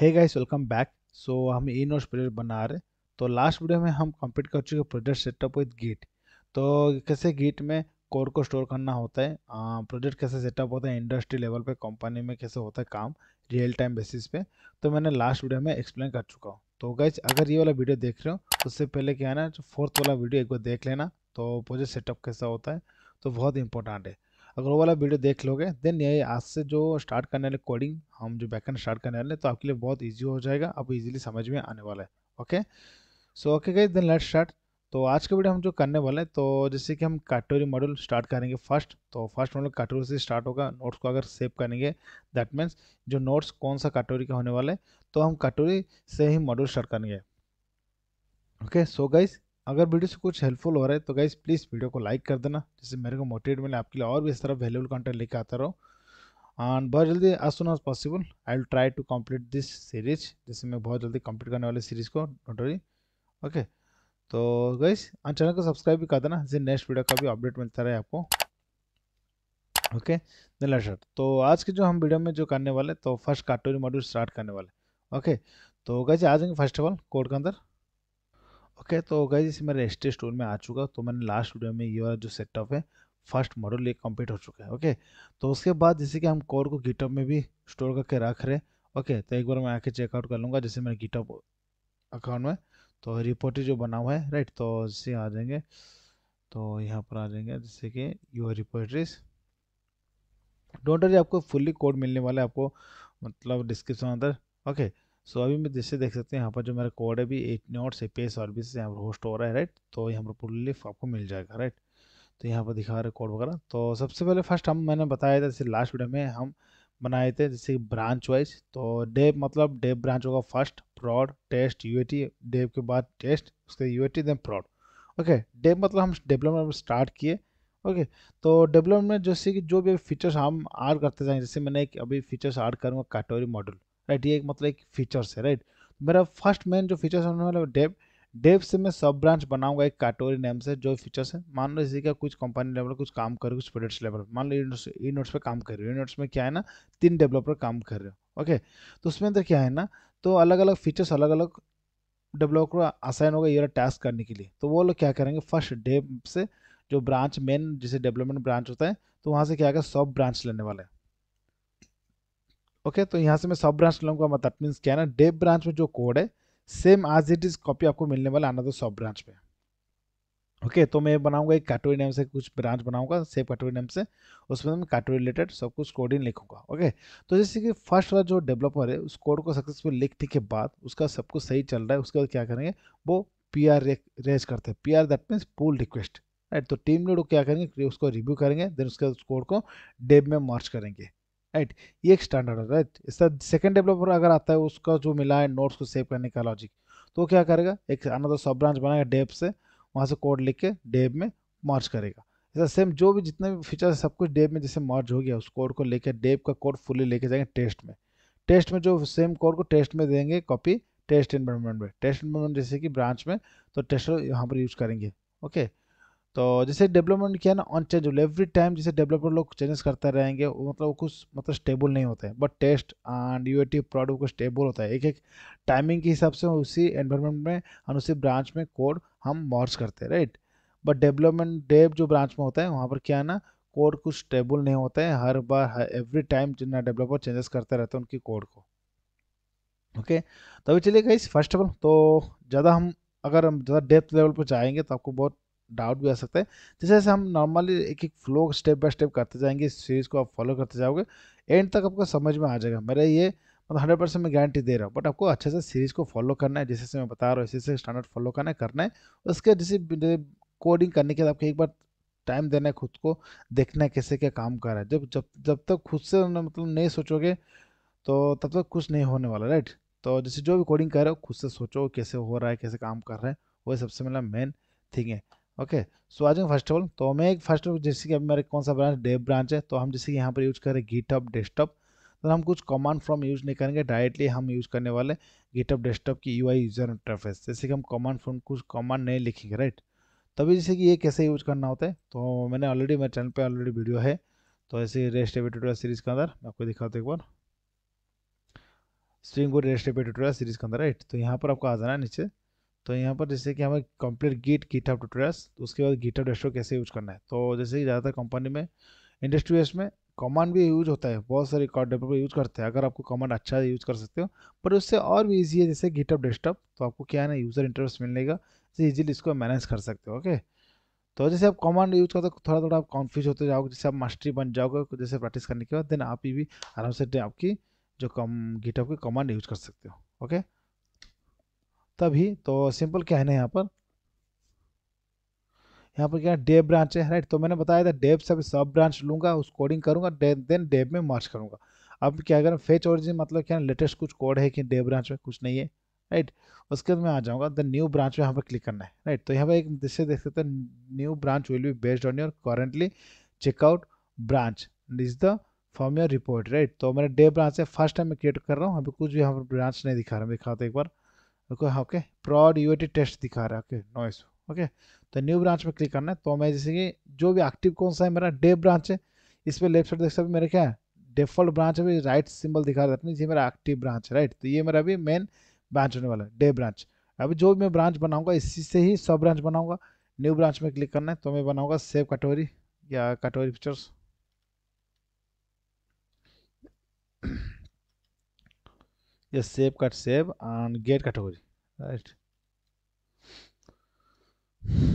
है guys welcome back so हम ई note project बना रहे तो लास्ट वीडियो में हम कंप्लीट कर चुके प्रोजेक्ट सेटअप विद गिट तो कैसे गिट में कोड को स्टोर करना होता है प्रोजेक्ट कैसे सेटअप होता है इंडस्ट्री लेवल पे कंपनी में कैसे होता है काम रियल टाइम बेसिस पे तो मैंने लास्ट वीडियो में एक्सप्लेन कर चुका हूँ तो गाइज अगर ये वाला वीडियो देख रहे हो उससे पहले क्या है ना फोर्थ वाला वीडियो एक बार देख लेना तो प्रोजेक्ट सेटअप कैसा होता है तो बहुत इंपॉर्टेंट है अगर वो वाला वीडियो देख लोगे देन यही आज से जो स्टार्ट करने वाले कोडिंग हम जो बैकएंड स्टार्ट करने वाले तो आपके लिए बहुत ईजी हो जाएगा आप इजीली समझ में आने वाला है okay so okay guys then let start तो आज के वीडियो हम जो करने वाले हैं तो जैसे कि हम कैटोरी मॉडल स्टार्ट करेंगे फर्स्ट तो फर्स्ट मॉडल कैटोरी से स्टार्ट होगा नोट्स को अगर सेव करेंगे दैट मीन्स जो नोट्स कौन सा कैटोरी का होने वाला है तो हम कैटोरी से ही मॉडल स्टार्ट करेंगे ओके सो गाइज अगर वीडियो से कुछ हेल्पफुल हो रहा है तो गाइज प्लीज़ वीडियो को लाइक कर देना जिससे मेरे को मोटिवेट मिले आपके लिए और भी इस तरह वैल्यूबल कंटेंट लेकर आता रहो एंड बहुत जल्दी as soon as possible I will try to complete this series जिससे मैं बहुत जल्दी कंप्लीट करने वाली सीरीज को वरी ओके तो गाइज चैनल को सब्सक्राइब भी कर देना जिससे नेक्स्ट वीडियो का भी अपडेट मिलता रहे आपको ओके सर तो आज के जो हम वीडियो में जो करने वाले तो फर्स्ट कार्टोरी मॉड्यूल स्टार्ट करने वाले ओके तो गाइज आ जाएंगे फर्स्ट ऑफ ऑल कोड के अंदर ओके तो तो गाइज मैं रजिस्ट्री स्टोर में आ चुका तो मैंने लास्ट वीडियो में ये वाला जो सेटअप है फर्स्ट मॉडल ये कंप्लीट हो चुका है ओके तो उसके बाद जैसे कि हम कोड को गिटअप में भी स्टोर करके रख रहे हैं ओके तो एक बार मैं आके चेकआउट कर लूँगा जैसे मेरे गिटअप अकाउंट में तो रिपोर्ट जो बना हुआ है राइट तो जैसे आ जाएंगे तो यहाँ पर आ जाएंगे जैसे कि यूर रिपोर्टरीज डोंट आपको फुल्ली कोड मिलने वाला है आपको मतलब डिस्क्रिप्शन अंदर ओके okay? सो अभी मैं जैसे देख सकते हैं यहाँ पर जो मेरा कोड है भी एट नॉट से पे सर्विस यहाँ पर होस्ट हो रहा है राइट तो यहाँ पर पूरी लिफ आपको मिल जाएगा राइट तो यहाँ पर दिखा रहे कोड वगैरह तो सबसे पहले फर्स्ट हम मैंने बताया था जैसे लास्ट वीडियो में हम बनाए थे जैसे ब्रांच वाइज तो डेप मतलब डेब ब्रांच होगा फर्स्ट प्रॉड टेस्ट यू डेब के बाद टेस्ट उसके you then prod okay Depp मतलब हम डेवलपमेंट स्टार्ट किए ओके तो डेवलपमेंट जैसे कि जो भी फीचर्स हम ऐड करते जाएंगे जैसे मैंने एक अभी फीचर्स ऐड करूँगा कैटोरी मॉडल राइट ये एक मतलब एक फीचर्स है राइट तो मेरा फर्स्ट मेन जो फीचर्स होने वाला है डेव डेव से मैं सब ब्रांच बनाऊंगा एक कैटोरी नेम से जो फीचर्स है मान लो इसी का कुछ कंपनी लेवल कुछ काम कर कुछ प्रोडक्ट्स लेवल मान लो ई नोट्स पर काम कर रहे हो ई नोट्स में क्या है ना तीन डेवलपर काम कर रहे हो ओके तो उसमें अंदर क्या है ना तो अलग अलग फीचर्स अलग अलग डेवलपर को होगा ये टास्क करने के लिए तो वो लोग क्या करेंगे फर्स्ट डेव से जो ब्रांच मेन जैसे डेवलपमेंट ब्रांच होता है तो वहाँ से क्या आएगा सब ब्रांच लेने वाला है ओके तो यहाँ से मैं सब ब्रांच लूँगा मैं दैट मीन्स क्या है ना डेप ब्रांच में जो कोड है same as it is copy आपको मिलने वाला आना तो सब ब्रांच में ओके okay, तो मैं बनाऊंगा एक कैटोरी नेम से कुछ ब्रांच बनाऊंगा सेव कैटोरी नेम से उसमें मैं कैटोरी रिलेटेड सब कुछ कोडिंग लिखूंगा ओके okay? तो जैसे कि फर्स्ट वाला जो डेवलपर है उस कोड को सक्सेसफुल लिखने के बाद उसका सब कुछ सही चल रहा है उसके बाद क्या करेंगे वो पी आर रेज करते हैं P R that means pull request right तो टीम लीड क्या करेंगे उसको रिव्यू करेंगे देन उसके बाद उस कोड को डेब में मर्ज करेंगे राइट ये एक स्टैंडर्ड है राइट इसका सेकंड डेवलपर अगर आता है उसका जो मिला है नोट्स को सेव करने का लॉजिक तो क्या करेगा एक अनदर सब ब्रांच बनाएगा डेब से वहाँ से कोड लिख के डेब में मर्ज करेगा ऐसा सेम जो भी जितने भी फीचर है सब कुछ डेब में जैसे मर्ज हो गया उस कोड को लेकर डेब का कोड फुली लेके जाएंगे टेस्ट में टेस्ट में जो सेम कोड को टेस्ट में देंगे कॉपी टेस्ट इन्वायरमेंट में टेस्ट इन्वायरमेंट जैसे कि ब्रांच में तो टेस्ट यहाँ पर यूज करेंगे ओके okay? तो जैसे डेवलपमेंट किया ना ऑन चेंजेबल एवरी टाइम जैसे डेवलपर लोग चेंजेस करते रहेंगे मतलब वो कुछ मतलब स्टेबल नहीं होते हैं but test and UAT product को स्टेबल होता है एक एक टाइमिंग के हिसाब से उसी एनवायरमेंट में और उसी ब्रांच में कोड हम मॉर्च करते हैं राइट बट डेवलपमेंट डेव जो ब्रांच में होता है वहाँ पर क्या है ना कोड कुछ स्टेबल नहीं होता है हर बार एवरी टाइम जितना डेवलपर चेंजेस करते रहते हैं उनकी कोड को ओके okay? तो अभी चलिए गाइस फर्स्ट ऑफ ऑल तो ज़्यादा हम अगर हम ज़्यादा डेप्थ लेवल पर जाएंगे तो आपको बहुत डाउट भी आ सकता है जैसे जैसे हम नॉर्मली एक एक फ्लो स्टेप बाय स्टेप करते जाएंगे इस सीरीज़ को आप फॉलो करते जाओगे एंड तक आपको समझ में आ जाएगा मेरा ये मतलब हंड्रेड परसेंट मैं गारंटी दे रहा हूँ बट आपको अच्छे से सीरीज़ को फॉलो करना है जैसे मैं बता रहा हूँ इसी से स्टैंडर्ड फॉलो करना है करना है उसके जैसे कोडिंग करने के बाद आपको एक बार टाइम देना है खुद को देखना है कैसे क्या काम कर रहा है जब जब जब तक खुद से मतलब नहीं सोचोगे तो तब तक कुछ नहीं होने वाला राइट तो जैसे जो भी कोडिंग कर रहे हो खुद से सोचो कैसे हो रहा है कैसे काम कर रहा है वही सबसे मेरा मेन थिंग है ओके सो आ जाएंगे फर्स्ट ऑफ ऑल तो हमें एक फर्स्ट जैसे कि अभी मेरे कौन सा ब्रांच डेव ब्रांच है तो हम जैसे कि यहाँ पर यूज करें गीटअप डेस्कटॉप तो हम कुछ कमांड फ्रॉम यूज़ नहीं करेंगे डायरेक्टली हम यूज़ करने वाले गिटअप डेस्कटॉप की यू आई यूज़र इंटरफेस जैसे कि हम कमांड फ्रॉम कुछ कमांड नहीं लिखेंगे राइट तभी जैसे कि ये कैसे यूज करना होता है तो मैंने ऑलरेडी मेरे चैनल पर ऑलरेडी वीडियो है तो ऐसे रेस्ट ट्यूटोरियल सीरीज़ के अंदर मैं आपको दिखाता एक बार Spring Boot REST tutorial series के अंदर राइट तो यहाँ पर आपको आ जाना है नीचे तो यहाँ पर जैसे कि हमें कंप्लीट गीट गीट हब तो उसके बाद गीट ऑफ डेस्टो कैसे यूज करना है तो जैसे कि ज़्यादातर कंपनी में वेस्ट में कमांड भी यूज होता है बहुत सारे डेवलपर यूज करते हैं अगर आपको कमांड अच्छा यूज कर सकते हो पर उससे और भी ईजी है जैसे गीट ऑफ डेस्कटॉप तो आपको क्या है ना यूज़र इंटरफेस मिलेगा जैसे ईजिली इसको मैनेज कर सकते हो ओके तो जैसे आप कमांड यूज करते हो थोड़ा थोड़ा आप कॉन्फ्यूज होते जाओगे जैसे आप मास्टरी बन जाओगे जैसे प्रैक्टिस करने के बाद देन आप ही भी आराम से आपकी जो कम गीटअप की कमांड यूज कर सकते हो ओके तभी तो सिंपल क्या है ना यहाँ पर यहाँ पर क्या डेब ब्रांच है राइट तो मैंने बताया था डेब से सब ब्रांच लूंगा उस कोडिंग करूंगा देन डेब में मार्च करूंगा अब क्या करें फेच ओरिजिन मतलब क्या लेटेस्ट कुछ कोड है कि डेव ब्रांच में कुछ नहीं है राइट उसके बाद मैं आ जाऊंगा द न्यू ब्रांच में यहाँ पर क्लिक करना है राइट तो यहाँ पर एक जिससे देख सकते हैं new branch will be based on your currently checkout branch is the form your report right तो मैंने डे ब्रांच से फर्स्ट टाइम मैं क्रिएट कर रहा हूँ अभी कुछ भी यहाँ पर ब्रांच नहीं दिखा रहा हूँ दिखाते एक बार okay okay prod UAT test दिखा रहा है ओके नॉइस ओके तो न्यू ब्रांच में क्लिक करना है तो मैं जैसे कि जो भी एक्टिव कौन सा है मेरा डे ब्रांच है इस पर लेफ्ट साइड देख सकते मेरे क्या है डिफॉल्ट ब्रांच है राइट सिंबल दिखा रहा है ये मेरा एक्टिव ब्रांच है राइट तो ये मेरा अभी मेन ब्रांच होने वाला है डे ब्रांच अभी जो मैं ब्रांच बनाऊंगा इसी से ही सब ब्रांच बनाऊंगा न्यू ब्रांच में क्लिक करना है तो मैं बनाऊंगा सेव कटोरी या कटोरी पिक्चर्स या save cut save and get category right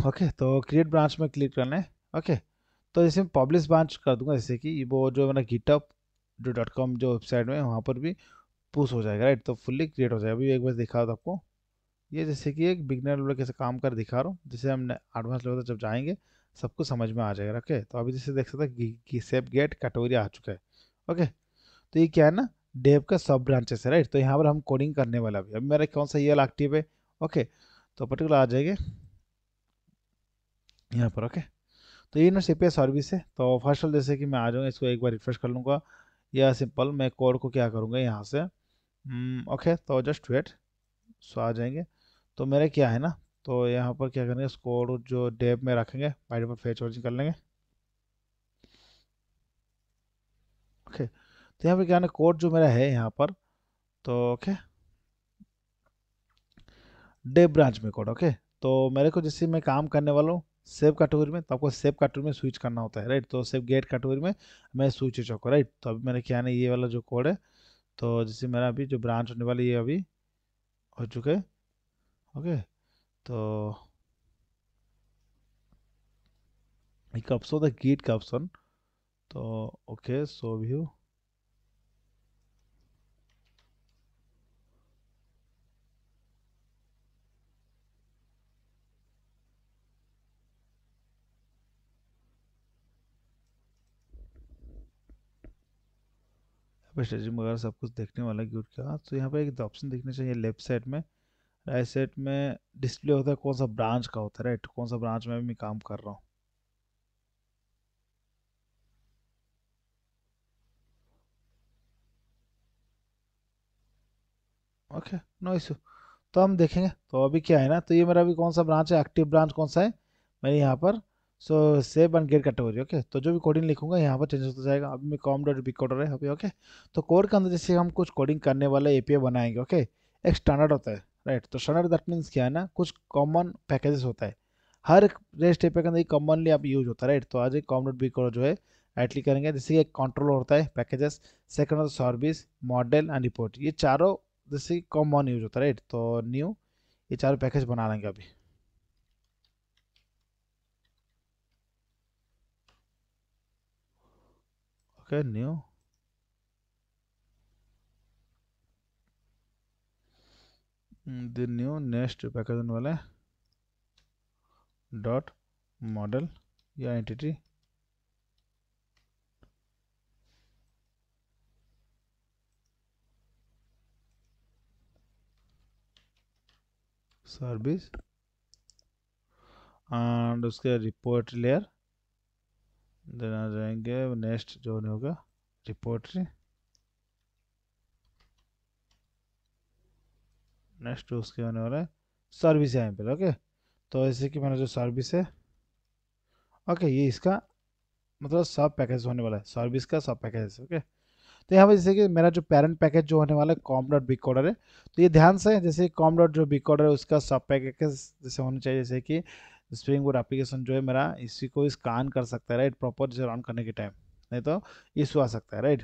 okay तो क्रिएट ब्रांच में क्लिक करना है ओके तो जैसे मैं पब्लिश ब्रांच कर दूंगा जैसे कि वो जो मेरा गिटअप जो डॉट कॉम जो वेबसाइट में वहाँ पर भी पुश हो जाएगा राइट तो फुल्ली क्रिएट हो जाएगा अभी एक बार दिखा दो आपको ये जैसे कि एक बिगनर लेवल कैसे काम कर दिखा रहा हूँ जैसे हम एडवांस लेवल तक जब जाएंगे सब कुछ समझ में आ जाएगा ओके तो अभी जैसे देख सकते हैं सेप गेट कैटेगरी आ चुका है ओके तो ये क्या है ना डेव का सब ब्रांचेस है राइट तो यहाँ पर हम कोडिंग करने वाला भी अभी मेरा कौन सा ईयर एक्टिव है ओके तो पर्टिकुलर आ जाएंगे यहाँ पर ओके तो ये ना सीपीए सर्विस है तो फर्स्ट ऑल जैसे कि मैं आ जाऊँगा इसको एक बार रिफ्रेश कर लूँगा या सिंपल मैं कोड को क्या करूँगा यहाँ से ओके hmm, तो जस्ट वेट सो आ जाएंगे तो मेरा क्या है ना तो यहाँ पर क्या करेंगे स्कोर जो डेप में रखेंगे बाइट पर फेच ऑर्जिंग कर लेंगे ओके okay. तो यहाँ पे क्या है कोड जो मेरा है यहाँ पर तो ओके डे ब्रांच में कोड ओके तो मेरे को जैसे मैं काम करने वाला हूँ सेव कैटेगरी में तो आपको सेव कैटेगरी में स्विच करना होता है राइट तो सेव गेट कैटेगरी में मैं स्विच हो चुका राइट तो अभी मेरे क्या ना ये वाला जो कोड है तो जैसे मेरा अभी जो ब्रांच होने वाली है अभी हो चुके ओके तो एक ऑप्शन है गेट का ऑप्शन तो ओके सो व्यू स्ट्रेचिंग वगैरह सब कुछ देखने वाला है ग्यूट का तो यहाँ पर एक ऑप्शन देखना चाहिए लेफ्ट साइड में राइट साइड में डिस्प्ले होता है कौन सा ब्रांच का होता है राइट कौन सा ब्रांच में मैं काम कर रहा हूँ ओके नो इशू तो हम देखेंगे तो अभी क्या है ना तो ये मेरा अभी कौन सा ब्रांच है एक्टिव ब्रांच कौन सा है मैंने यहाँ पर so save and get category okay तो जो भी कोडिंग लिखूंगा यहाँ पर चेंज होता जाएगा अभी मैं कॉम डॉट बिक कोडर है अभी ओके तो कोड के अंदर जैसे हम कुछ कोडिंग करने वाला ए बनाएंगे ओके एक स्टैंडर्ड होता है राइट तो स्टैंडर्ड दैट मीन्स क्या है ना कुछ कॉमन पैकेजेस होता है हर रेस्ट एपे के अंदर कॉमनली आप यूज होता है राइट तो आज एक कॉम डॉट बिक कोडर जो है राइटली करेंगे जैसे कि एक कंट्रोल होता है पैकेजेस सेकंड होता है सर्विस मॉडल एंड रिपोर्ट ये चारों जैसे कॉमन यूज होता है राइट तो न्यू ये चारों पैकेज बना लेंगे अभी can you? The new nest package होने वाला है डॉट मॉडल या एंटिटी सर्विस एंड उसके रिपोर्ट लेयर देन आ जाएंगे नेक्स्ट जो होगा रिपोर्टरी नेक्स्ट उसके होने वाला है सर्विस है यहाँ पर ओके तो ऐसे कि मेरा जो सर्विस है ओके ये इसका मतलब सब पैकेज होने वाला है सर्विस का सब पैकेज ओके तो यहाँ पर जैसे कि मेरा जो पेरेंट पैकेज जो होने वाला है कॉम डॉट बिग ऑर्डर है तो ये ध्यान से जैसे कॉम डॉट जो बिग ऑर्डर है उसका सब पैकेज जैसे होना चाहिए जैसे कि स्प्रिंग वुड एप्लीकेशन जो है मेरा इसी को स्कान कर सकता है राइट प्रॉपर जैसे ऑन करने के टाइम नहीं तो इशू आ सकता है राइट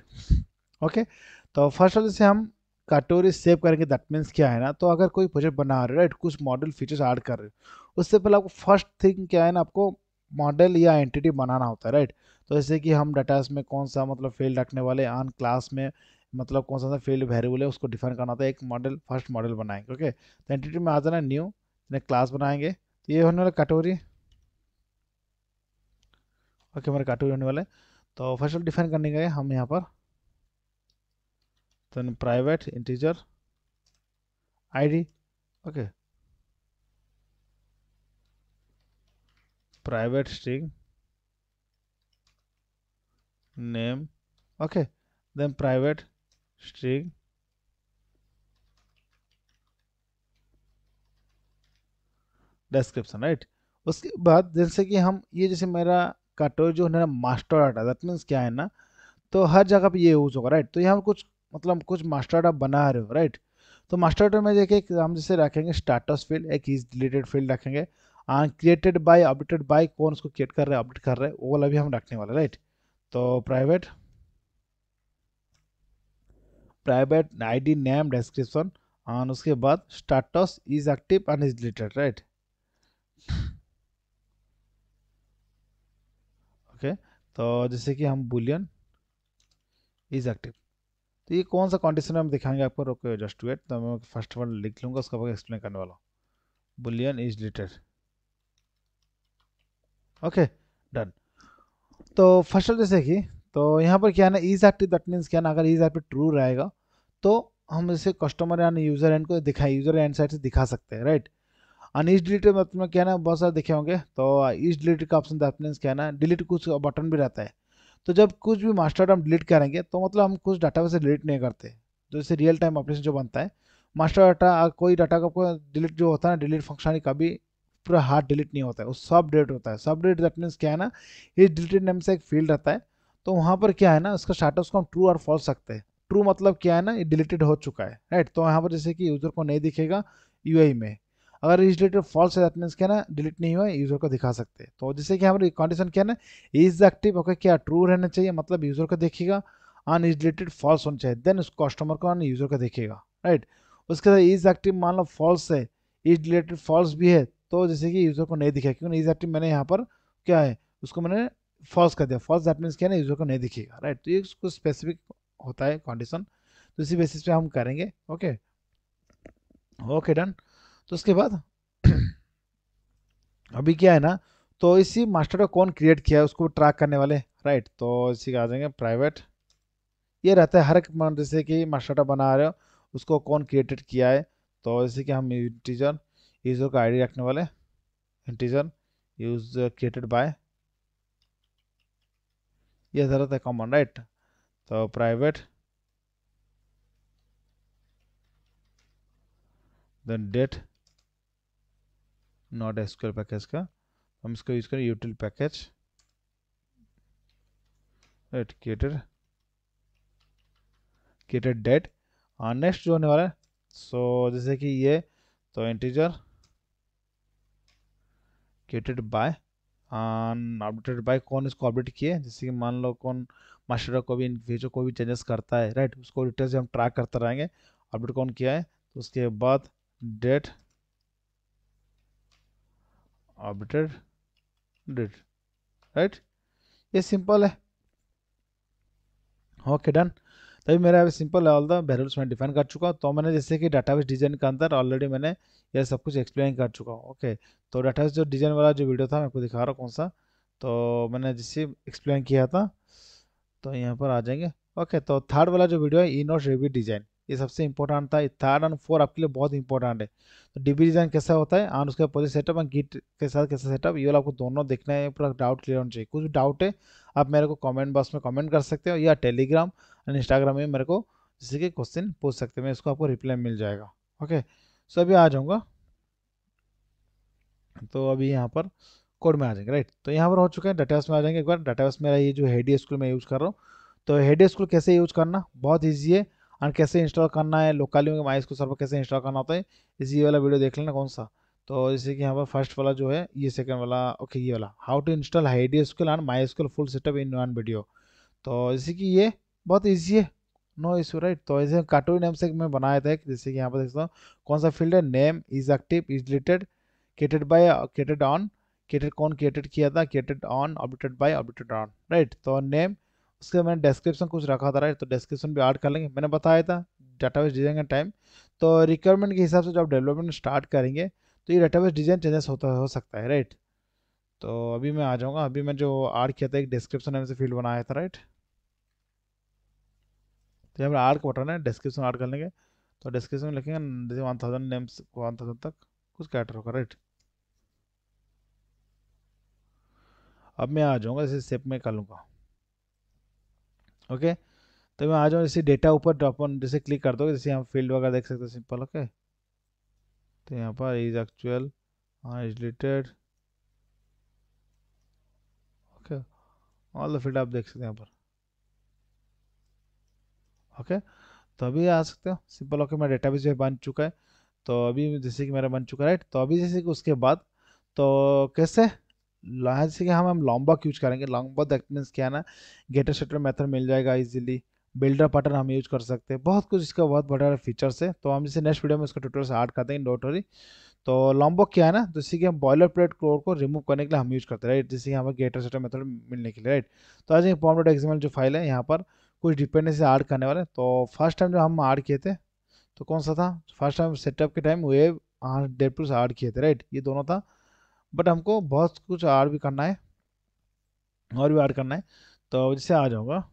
ओके तो फर्स्ट ऑफ से हम कटोरी सेव करेंगे दैट मीन्स क्या है ना तो अगर कोई प्रोजेक्ट बना रहे हो राइट कुछ मॉडल फीचर्स ऐड कर रहे हो उससे पहले आपको फर्स्ट थिंग क्या है ना आपको मॉडल या एंटिटी बनाना होता है राइट तो जैसे कि हम डाटास में कौन सा मतलब फील्ड रखने वाले ऑन क्लास में मतलब कौन सा फील्ड वेरिएबल है उसको डिफाइन करना होता है एक मॉडल फर्स्ट मॉडल बनाएंगे ओके तो एंटिटी में आ जाना न्यू क्लास बनाएंगे ये होने वाला कैटेगरी ओके हमारे कैटेगरी होने वाला है तो फर्स्ट डिफाइन करने गए हम यहाँ पर तो private integer ID okay private string name okay then private string description right उसके बाद जैसे कि हम ये जैसे मेरा कटोर जो है मास्टर डाटा दैट मीन्स क्या है ना तो हर जगह पे ये यूज़ होगा राइट तो यहाँ कुछ मतलब कुछ मास्टर डाटा बना रहे हो राइट तो मास्टर डाटा में देखिए हम जैसे रखेंगे स्टाटस फील्ड एक इज डिलीटेड फील्ड रखेंगे on created by updated by कौन उसको क्रिएट कर रहे हैं अपडेट कर रहे हैं वो वाला भी हम रखने वाले राइट तो private private ID name description और उसके बाद status is active and is deleted right okay तो जैसे कि हम बुलियन इज एक्टिव तो ये कौन सा कंडीशन हम दिखाएंगे आपको रोके जस्ट वेट तो मैं फर्स्ट वर्ड लिख लूँगा उसका बाद एक्सप्लेन करने वाला हूँ boolean is litre okay done तो फर्स्ट ऑफ जैसे कि तो यहाँ पर क्या है ना इज एक्टिव दैट मीन्स क्या ना अगर इज एक्टिव ट्रू रहेगा तो हम जैसे कस्टमर यानी यूज़र एंड को दिखाए यूज़र एंड साइड से दिखा सकते हैं राइट right? एंड डिलीट में मतलब क्या ना बहुत सारे देखे होंगे तो ईज डिलीट का ऑप्शन दैट क्या है ना डिलीट कुछ बटन भी रहता है तो जब कुछ भी मास्टर हम डिलीट करेंगे तो मतलब हम कुछ डाटा वैसे डिलीट नहीं करते जैसे रियल टाइम ऑपरेशन जो बनता है मास्टर डाटा कोई डाटा का डिलीट जो होता है ना डिलीट फंक्शन कभी पूरा हार्ड डिलीट नहीं होता है वो सब डिलीट होता है सब डिलीट दैट मीन्स क्या है ना इस डिलीटेड नेम से एक फील्ड रहता है तो वहाँ पर क्या है ना उसका स्टार्टअप को हम ट्रू और फॉल्स सकते हैं ट्रू मतलब क्या है ना ये डिलीटेड हो चुका है राइट तो यहाँ पर जैसे कि यूज़र को नहीं दिखेगा यू में अगर इज डिलीटेड फॉल्स है दैट मीन्स क्या ना डिलीट नहीं हुआ यूजर को दिखा सकते तो जैसे कि हमारी कंडीशन क्या ना इज एक्टिव ओके क्या ट्रू रहना चाहिए मतलब यूजर को देखेगा अन इज डिलीटेड फॉल्स होना चाहिए देन उस कस्टमर को यूजर को देखेगा राइट उसके साथ इज एक्टिव मान लो फॉल्स है इज रिलेटेड फॉल्स भी है तो जैसे कि यूजर को नहीं दिखेगा क्योंकि इज एक्टिव मैंने यहाँ पर क्या है उसको मैंने फॉल्स कर दिया फॉल्स दैट मीन्स क्या ना यूजर को नहीं दिखेगा राइट तो ये कुछ स्पेसिफिक होता है कंडीशन तो इसी बेसिस पे हम करेंगे ओके ओके डन तो उसके बाद अभी क्या है ना तो इसी मास्टर का कौन क्रिएट किया है उसको ट्रैक करने वाले राइट तो इसी का आ जाएंगे प्राइवेट ये रहता है हर एक जैसे कि मास्टर डाटा बना रहे हो उसको कौन क्रिएटेड किया है तो जैसे कि हम इंटीजर यूज़र का आईडी रखने वाले इंटीजर यूज क्रिएटेड बाय ये ज़रूरत है कॉमन राइट तो private then date not S package का तो हम इसको यूज़ करें util package at getter getter date और नेक्स्ट जो होने वाला है सो so, जैसे कि ये तो integer created by updated by कौन इसको अपडेट किए जैसे कि मान लो कौन मास्टर को भी इन फ्यूचर को भी चेंजेस करता है राइट उसको डिटेल्स हम ट्रैक करते रहेंगे अपडेट कौन किया है तो उसके बाद डेट ऑर्बिटर डिट राइट ये सिंपल है ओके डन तभी मेरा अभी सिंपल ऑल द वेरियबल्स मैं डिफाइन कर चुका हूँ तो मैंने जैसे कि डाटाबेस डिजाइन के अंदर ऑलरेडी मैंने यह सब कुछ एक्सप्लेन कर चुका हूँ ओके तो डाटाबेस जो डिजाइन वाला जो वीडियो था मैं आपको दिखा रहा हूँ कौन सा तो मैंने जैसे एक्सप्लेन किया था तो यहाँ पर आ जाएंगे ओके तो थर्ड वाला जो वीडियो है ई नोट रिव्यू डिजाइन ये सबसे इंपॉर्टेंट था थर्ड एंड फोर आपके लिए बहुत इंपॉर्टेंट है तो डिजाइन कैसा होता है और उसका पोजिट सेटअप और गिट के साथ कैसा सेटअप ये आपको दोनों देखना है पूरा डाउट क्लियर होना चाहिए कुछ डाउट है आप मेरे को कमेंट बॉक्स में कमेंट कर सकते हो या टेलीग्राम एंड इंस्टाग्राम में मेरे को जैसे कि क्वेश्चन पूछ सकते हैं उसको आपको रिप्लाई मिल जाएगा ओके सो अभी आ जाऊँगा तो अभी यहाँ पर कोड में आ जाएंगे राइट तो यहाँ पर हो चुके हैं डाटाबेस में आ जाएंगे एक बार डाटाबेस मेरा ये जो हेडी स्कूल मैं यूज़ कर रहा हूँ तो हेडी स्कूल कैसे यूज़ करना बहुत ईजी है और कैसे इंस्टॉल करना है लोकली में माइस को सर्वर कैसे इंस्टॉल करना होता है इसी वाला वीडियो देख लेना कौन सा तो जैसे कि यहाँ पर फर्स्ट वाला जो है ये सेकंड वाला ओके ये वाला how to install HeidiSQL and MySQL full setup in one video तो जैसे कि ये बहुत ईजी है नो इशू राइट तो ऐसे कार्टून नेम से मैं बनाया था जैसे कि यहाँ पर देखता हूँ कौन सा फील्ड है name is active is related created by created on created कौन केटेड किया था created on operated by operated on right तो नेम उसके मैंने डिस्क्रिप्शन कुछ रखा था राइट तो डिस्क्रिप्शन भी ऐड कर लेंगे मैंने बताया था डाटाबेस डिजाइन का टाइम तो रिक्वायरमेंट के हिसाब से जब डेवलपमेंट स्टार्ट करेंगे तो ये डाटाबेस डिजाइन चेंजेस होता हो सकता है राइट तो अभी मैं आ जाऊँगा अभी मैं जो ऐड किया था एक डिस्क्रिप्शन में से फील्ड बनाया था राइट तो यहाँ पर आर्ट का बटन है डिस्क्रिप्शन ऐड कर लेंगे तो डिस्क्रिप्शन में लिखेंगे जैसे one thousand names one thousand तक कुछ कैटर होगा राइट अब मैं आ जाऊँगा इसे सेप में कर लूँगा ओके तो मैं आ जाऊँ जैसे डेटा ऊपर ड्रॉप ऑन जैसे क्लिक कर दोगे जैसे हम फील्ड वगैरह देख सकते हैं सिंपल ओके तो यहाँ पर is actual is related okay all the field आप देख सकते हैं यहाँ पर ओके तो अभी आ सकते हो सिंपल ओके मेरा भी जो है बन चुका है तो अभी जैसे कि मेरा बन चुका है राइट तो अभी जैसे कि उसके बाद तो कैसे लाइन कि हम हम लॉम्बक यूज करेंगे लॉम्बक दैट मीन्स क्या है ना गेटर शटर मेथड मिल जाएगा इजीली बिल्डर पैटर्न हम यूज कर सकते हैं बहुत कुछ इसका बहुत बड़ा फीचर्स है तो हम जैसे नेक्स्ट वीडियो में इसका ट्यूटोरियल ऐड करते हैं डोटोरी वरी तो लॉम्बो क्या है ना तो इसी के हम बॉयलर प्लेट कोर को रिमूव करने के लिए हम यूज करते हैं राइट जैसे कि हमें गेटर सेटर मेथड मिलने के लिए राइट तो आज ये पॉम डॉट जो फाइल है यहाँ पर कुछ डिपेंडेंसी ऐड करने वाले तो फर्स्ट टाइम जो हम ऐड किए थे तो कौन सा था फर्स्ट टाइम सेटअप के टाइम वेब डेट प्रूस ऐड किए थे राइट ये दोनों था बट हमको बहुत कुछ और भी करना है और भी ऐड करना है तो जैसे आ जाऊँगा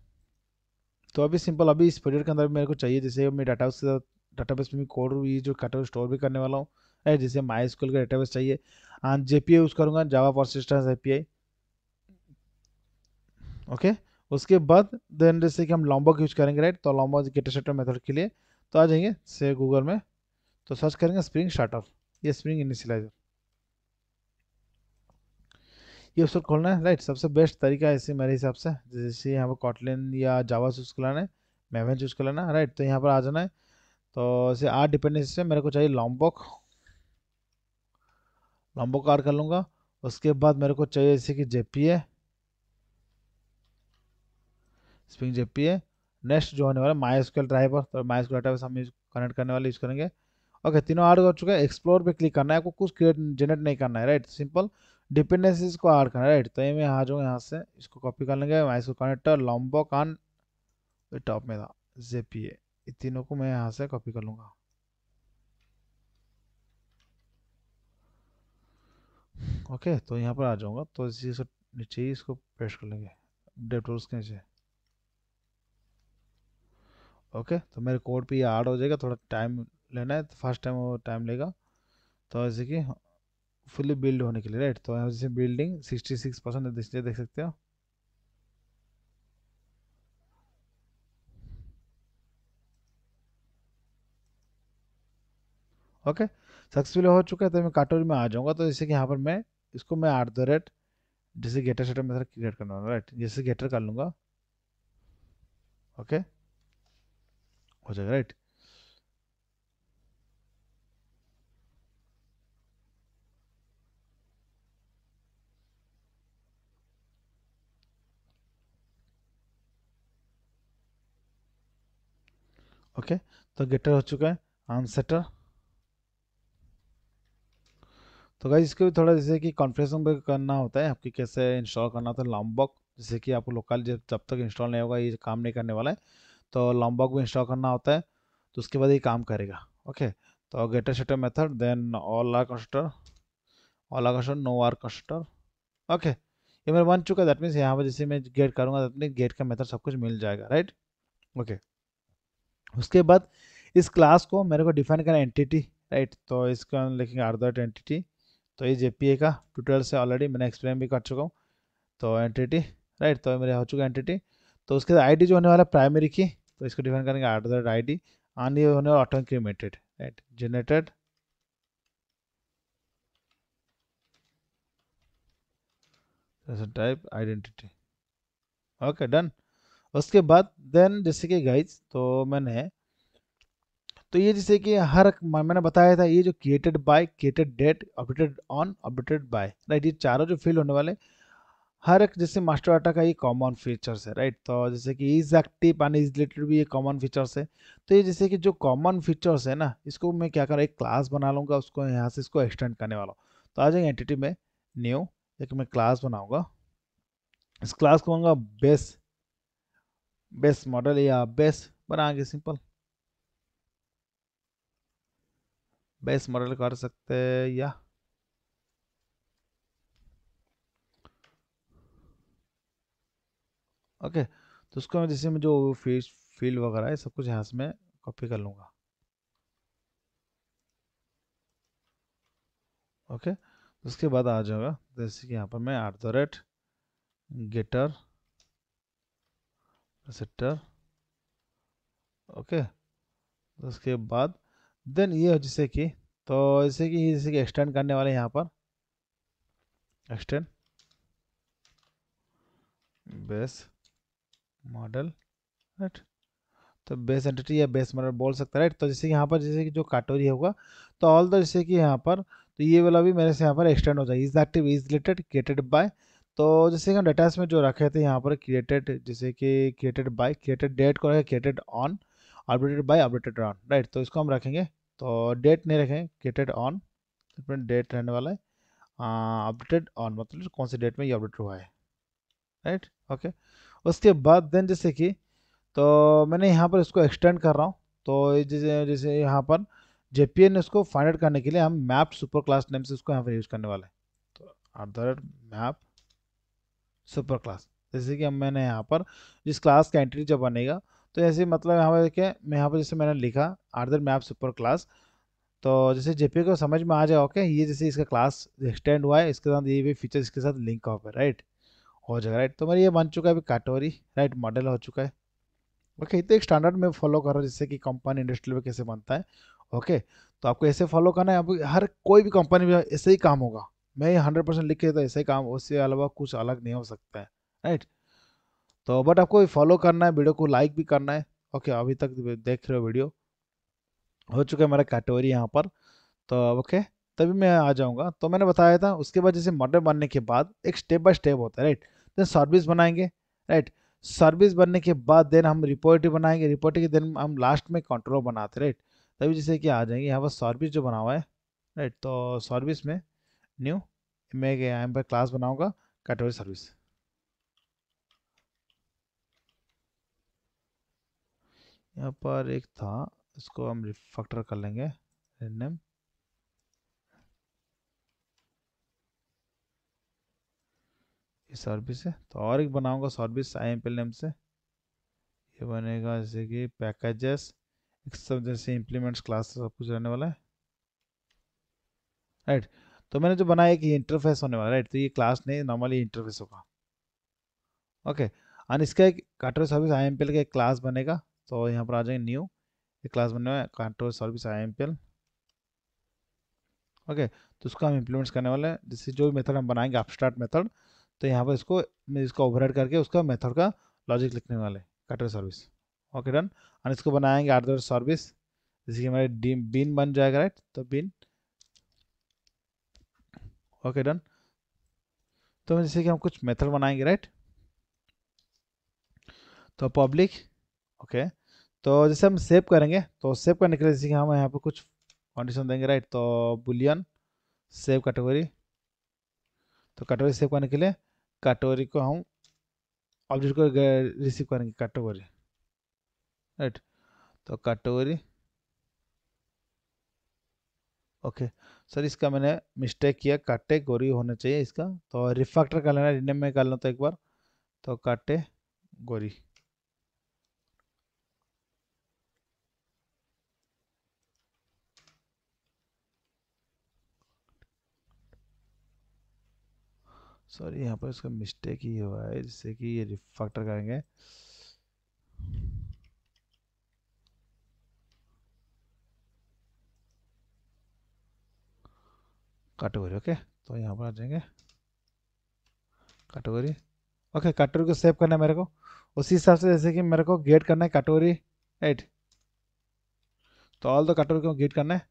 तो अभी सिंपल अभी इस प्रोजेक्ट के अंदर मेरे को चाहिए जैसे मैं डाटा के साथ डाटा बेस में कोड ये जो कटर स्टोर भी करने वाला हूँ है जैसे माई स्कूल का डाटा बेस चाहिए and J P I use करूँगा Java persistence A P I okay उसके बाद देन जैसे कि हम लॉम्बक यूज़ करेंगे राइट तो लॉम्बक गेटर सेटर मेथड के लिए तो आ जाएंगे से गूगल में तो सर्च करेंगे स्प्रिंग स्टार्टर ये स्प्रिंग इनिशियलाइजर ये ऑप्शन खोलना है राइट सबसे बेस्ट तरीका है इसी मेरे हिसाब से जैसे यहाँ पर कॉटलिन या जावा चूज़ कर लाना है मेवन चूज़ कर है राइट तो यहाँ पर आ जाना है तो इसे आर डिपेंडेंसी से मेरे को चाहिए लॉम्बोक लॉम्बोक आर कर लूँगा उसके बाद मेरे को चाहिए जैसे कि जेपी है स्प्रिंग जेपी है नेक्स्ट जो होने वाला है माई स्क्ल ड्राइवर तो माई स्क्ल ड्राइवर हम कनेक्ट करने वाले यूज़ करेंगे ओके तीनों आर्ड हो चुके हैं एक्सप्लोर पे क्लिक करना है आपको कुछ क्रिएट जनरेट नहीं करना है राइट सिंपल डिपेंडेंसीज को ऐड करना राइट तो ये मैं आ जाऊँगा यहाँ से इसको कॉपी कर लेंगे मैं इसको कनेक्टर लॉम्बो कान टॉप में था जे पी ए इन तीनों को मैं यहाँ से कॉपी कर लूँगा ओके okay, तो यहाँ पर आ जाऊँगा तो इसी से नीचे ही इसको पेश कर लेंगे डेटोर्स के नीचे ओके okay, तो मेरे कोड पे ये ऐड हो जाएगा थोड़ा टाइम लेना है तो फर्स्ट टाइम वो टाइम लेगा तो जैसे कि फुली बिल्ड होने के लिए राइट तो यहाँ जैसे बिल्डिंग 66 परसेंट तो देख सकते हो ओके सक्सेसफुल हो चुका है तो मैं काटोरी में आ जाऊंगा तो जैसे कि यहाँ पर मैं इसको मैं एट द रेट जैसे गेटर शेटर मेथड क्रिएट करना होगा राइट जैसे गेटर कर लूँगा ओके हो जाएगा राइट ओके तो गेटर हो चुका है आंसेटर तो गाइज इसको भी थोड़ा जैसे कि कॉन्फ्रेंस में करना होता है आपकी कैसे इंस्टॉल करना था लॉम्बॉक जैसे कि आपको लोकल जब जब तक इंस्टॉल नहीं होगा ये काम नहीं करने वाला है तो लॉम्बॉक भी इंस्टॉल करना होता है तो उसके बाद ये काम करेगा ओके तो गेटर shutter method then all are constructor all are constructor no are constructor okay ये मेरा बन चुका है दैट मीन्स यहाँ पर जैसे मैं गेट करूँगा दैट मीन गेट का मेथड सब कुछ मिल जाएगा राइट ओके उसके बाद इस क्लास को मेरे को डिफाइन करना एंटिटी राइट तो इसको हम लिखेंगे आर दट एंटिटी तो ये जेपीए का ट्यूटोरियल से ऑलरेडी मैंने एक्सप्लेन भी कर चुका हूँ तो एंटिटी राइट तो मेरे हो चुका एंटिटी तो उसके बाद आई जो होने वाला प्राइमरी की तो इसको डिफाइन करेंगे are that I D on ये होने वाला autoincremented right generated type identity okay done उसके बाद देन जैसे कि गाइज तो मैंने तो ये जैसे कि हर मैंने बताया था ये जो created by created date updated on updated by right ये चारों जो फील्ड होने वाले हर एक जैसे मास्टर डाटा का ये कॉमन फीचर्स है राइट तो जैसे कि is active and is related भी ये कॉमन फीचर्स है तो ये जैसे कि जो कॉमन फीचर्स है ना इसको मैं क्या करूँ एक क्लास बना लूँगा उसको यहाँ से इसको एक्सटेंड करने वाला हूँ तो आ जाएंगे एंटिटी में न्यू एक मैं क्लास बनाऊँगा इस क्लास को बेस्ट बेस्ट मॉडल या बेस्ट बनाएंगे सिंपल बेस्ट मॉडल कर सकते हैं या ओके तो उसको मैं जैसे मैं जो फील्ड फील वगैरह है सब कुछ यहाँ से मैं कॉपी कर लूँगा ओके तो उसके बाद आ जाएगा जैसे कि यहाँ पर मैं at the rate getter receptor okay तो उसके बाद देन ये हो जैसे कि तो जैसे कि जैसे कि एक्सटेंड करने वाले यहाँ पर एक्सटेंड बेस मॉडल राइट तो बेस एंटिटी या बेस मॉडल बोल सकता है राइट तो जैसे कि यहाँ पर जैसे कि जो काटोरी होगा तो ऑल द जैसे कि यहाँ पर तो ये वाला भी मेरे से यहाँ पर एक्सटेंड हो जाएगा is active is related created by तो जैसे कि हम डेटास में जो रखे थे यहाँ पर क्रिएटेड जैसे कि क्रिएटेड बाय क्रिएटेड डेट को रखें created on updated by updated on right तो इसको हम रखेंगे तो डेट नहीं रखें क्रिएटेड ऑन डेट रहने वाला है अपडेटेड ऑन मतलब कौन से डेट में ये अपडेट हुआ है राइट ओके उसके बाद देन जैसे कि तो मैंने यहाँ पर इसको एक्सटेंड कर रहा हूँ तो जैसे जैसे यहाँ पर जे पी एन इसको फाइंड आउट करने के लिए हम मैप सुपर क्लास नेम से इसको यहाँ पर यूज़ करने वाले हैं तो at the rate map super class जैसे कि अब मैंने यहाँ पर जिस क्लास का एंट्री जब बनेगा तो ऐसे मतलब यहाँ पर देखें मैं यहाँ पर जैसे मैंने लिखा आर्दर मैप सुपर क्लास तो जैसे जेपी को समझ में आ जाए ओके ये जैसे इसका क्लास एक्सटेंड हुआ है इसके साथ ये भी फीचर इसके साथ लिंक हो है राइट हो जाएगा राइट तो मेरी ये बन चुका है अभी कैटोरी राइट मॉडल हो चुका है ओके तो एक स्टैंडर्ड में फॉलो कर रहा हूँ जिससे कि कंपनी इंडस्ट्री में कैसे बनता है ओके तो आपको ऐसे फॉलो करना है अभी हर कोई भी कंपनी में ऐसे ही काम होगा मैं हंड्रेड परसेंट लिख के तो ऐसे काम उससे अलावा कुछ अलग नहीं हो सकता है राइट तो बट आपको फॉलो करना है वीडियो को लाइक भी करना है ओके अभी तक देख रहे हो वीडियो हो चुका है मेरा कैटेगरी यहाँ पर तो ओके तभी मैं आ जाऊँगा तो मैंने बताया था उसके बाद जैसे मॉडल बनने के बाद एक स्टेप बाय स्टेप होता है राइट देन सर्विस बनाएंगे राइट सर्विस बनने के बाद देन हम रिपोर्ट बनाएंगे रिपोर्ट के देन हम लास्ट में कंट्रोल बनाते राइट तभी जैसे कि आ जाएंगे यहाँ पर सर्विस जो बना हुआ है राइट तो सर्विस में न्यू मैं यहाँ पर क्लास बनाऊंगा कैटेगरी सर्विस यहाँ पर एक था इसको हम रिफैक्टर कर लेंगे रैंडम सर्विस है तो और एक बनाऊंगा service I M P L name से ये बनेगा जैसे कि पैकेजेस एक सब जैसे इम्प्लीमेंट्स क्लास सब कुछ रहने वाला है राइट right. तो मैंने जो बनाया कि इंटरफेस होने वाला राइट तो ये क्लास नहीं नॉर्मली इंटरफेस होगा ओके और इसका एक कंट्रोल सर्विस आई का एक क्लास बनेगा तो यहाँ पर आ जाएंगे न्यू एक क्लास बने हुआ कंट्रोल सर्विस आई ओके तो उसको हम इम्प्लीमेंट्स करने वाले हैं जिससे जो भी मेथड हम बनाएंगे अपस्टार्ट मेथड तो यहाँ पर इसको इसको ओवरहेड करके उसका मेथड का लॉजिक लिखने वाले कटर सर्विस ओके डन और इसको बनाएंगे आर्डर सर्विस जैसे कि हमारे बिन बन जाएगा राइट तो बिन ओके डन तो जैसे कि हम कुछ मेथड बनाएंगे राइट तो पब्लिक ओके तो जैसे हम सेव करेंगे तो सेव करने के लिए जैसे कि हम यहाँ पे कुछ कंडीशन देंगे राइट तो बुलियन सेव कैटेगरी तो कैटेगरी सेव करने के लिए कैटेगरी को हम ऑब्जेक्ट को रिसीव करेंगे कैटेगरी राइट तो कैटेगरी ओके सर इसका मैंने मिस्टेक किया काटे गोरी होना चाहिए इसका तो रिफैक्टर कर लेना रिनेम में कर लो तो एक बार तो काटे गोरी सॉरी यहाँ पर इसका मिस्टेक ही हुआ है जिससे कि ये रिफैक्टर करेंगे कैटेगरी ओके तो यहाँ पर आ जाएंगे कैटेगरी ओके कैटेगरी को सेव करना है मेरे को उसी हिसाब से जैसे कि मेरे को गेट करना है कैटेगरी एट तो ऑल द कैटेगरी को गेट करना है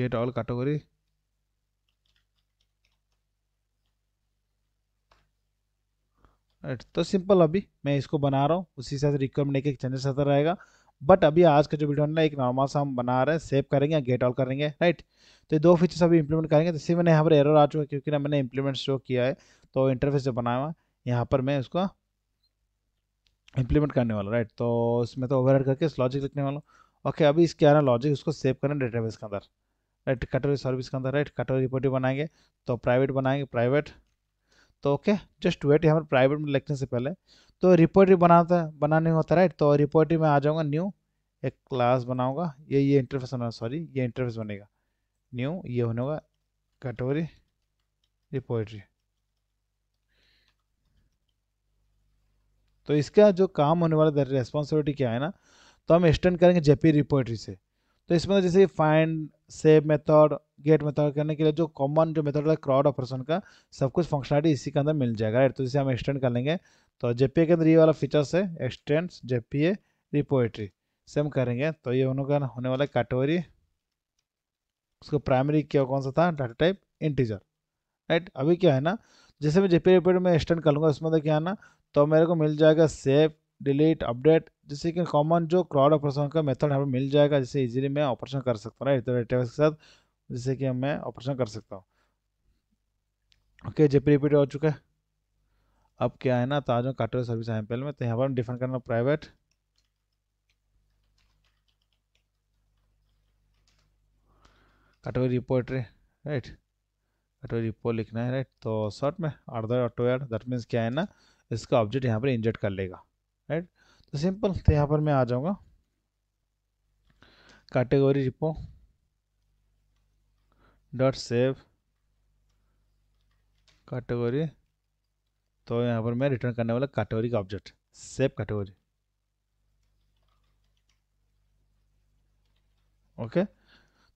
गेट ऑल कैटेगरी राइट तो सिंपल अभी मैं इसको बना रहा हूँ उसी से रिक्वायरमेंट एक एक चेंजेस आता रहेगा बट अभी आज का जो वीडियो है ना एक नॉर्मल सा हम बना रहे हैं सेव करेंगे या गेट ऑल करेंगे राइट तो ये दो फीचर्स अभी इंप्लीमेंट करेंगे तो इसी मैंने यहाँ पर एरर आ चुका है क्योंकि ना मैंने इंप्लीमेंट शो किया है तो इंटरफेस जो बनाया हुआ यहाँ पर मैं उसका इंप्लीमेंट करने वाला राइट तो इसमें तो ओवर करके इस लॉजिक लिखने वाला ओके अभी इसके आना लॉजिक उसको सेव करना डेटाबेस के अंदर राइट कटोरी सर्विस के अंदर राइट कटोरी रिपोर्टिव बनाएंगे तो प्राइवेट बनाएंगे प्राइवेट तो ओके जस्ट वेट यहाँ पर प्राइवेट में लिखने से पहले तो रिपोर्टरी बनाता बनाने होता राइट तो रिपोर्टरी में आ जाऊँगा न्यू एक क्लास बनाऊँगा ये ये इंटरफेस होना सॉरी ये इंटरफेस बनेगा न्यू ये होने होगा कैटेगरी रिपोर्ट्री तो इसका जो काम होने वाला रेस्पॉन्सिबिलिटी क्या है ना तो हम एक्सटेंड करेंगे जेपी रिपोर्ट्री से तो इसमें जैसे find save method get method करने के लिए जो कॉमन जो मेथड है क्राउड ऑपरेशन का सब कुछ फंक्शनलिटी इसी के अंदर मिल जाएगा राइट तो इसे हम एक्सटेंड कर लेंगे तो जेपीए के अंदर ये वाला फीचर्स है एक्सटेंड जेपीए रिपोर्ट्री सेम करेंगे तो ये उन्हों का होने वाला कैटेगरी उसको प्राइमरी क्या कौन सा था डाटा टाइप इंटीजर राइट अभी क्या है ना जैसे मैं जेपी रिपोर्ट में एक्सटेंड कर लूँगा उसमें तो क्या है ना तो मेरे को मिल जाएगा सेव डिलीट अपडेट जैसे कि कॉमन जो क्राउड ऑपरेशन का मेथड हमें मिल जाएगा जिससे इजीली मैं ऑपरेशन कर सकता हूँ राइट तो डेटाबेस के साथ जिससे कि मैं ऑपरेशन कर सकता हूँ ओके जब रिपीट हो चुका है अब क्या है ना ताजो काटो सर्विस आए पहले में तो यहाँ पर हम डिफाइन करना private repository right category report लिखना है राइट तो शॉर्ट में आर द ऑटो एड दैट मीन्स क्या है ना इसका ऑब्जेक्ट यहाँ पर इंजेक्ट कर लेगा राइट तो सिंपल तो यहाँ पर मैं आ जाऊँगा category report dot save category तो यहाँ पर मैं रिटर्न करने वाला कैटेगरी का ऑब्जेक्ट सेव कैटेगरी ओके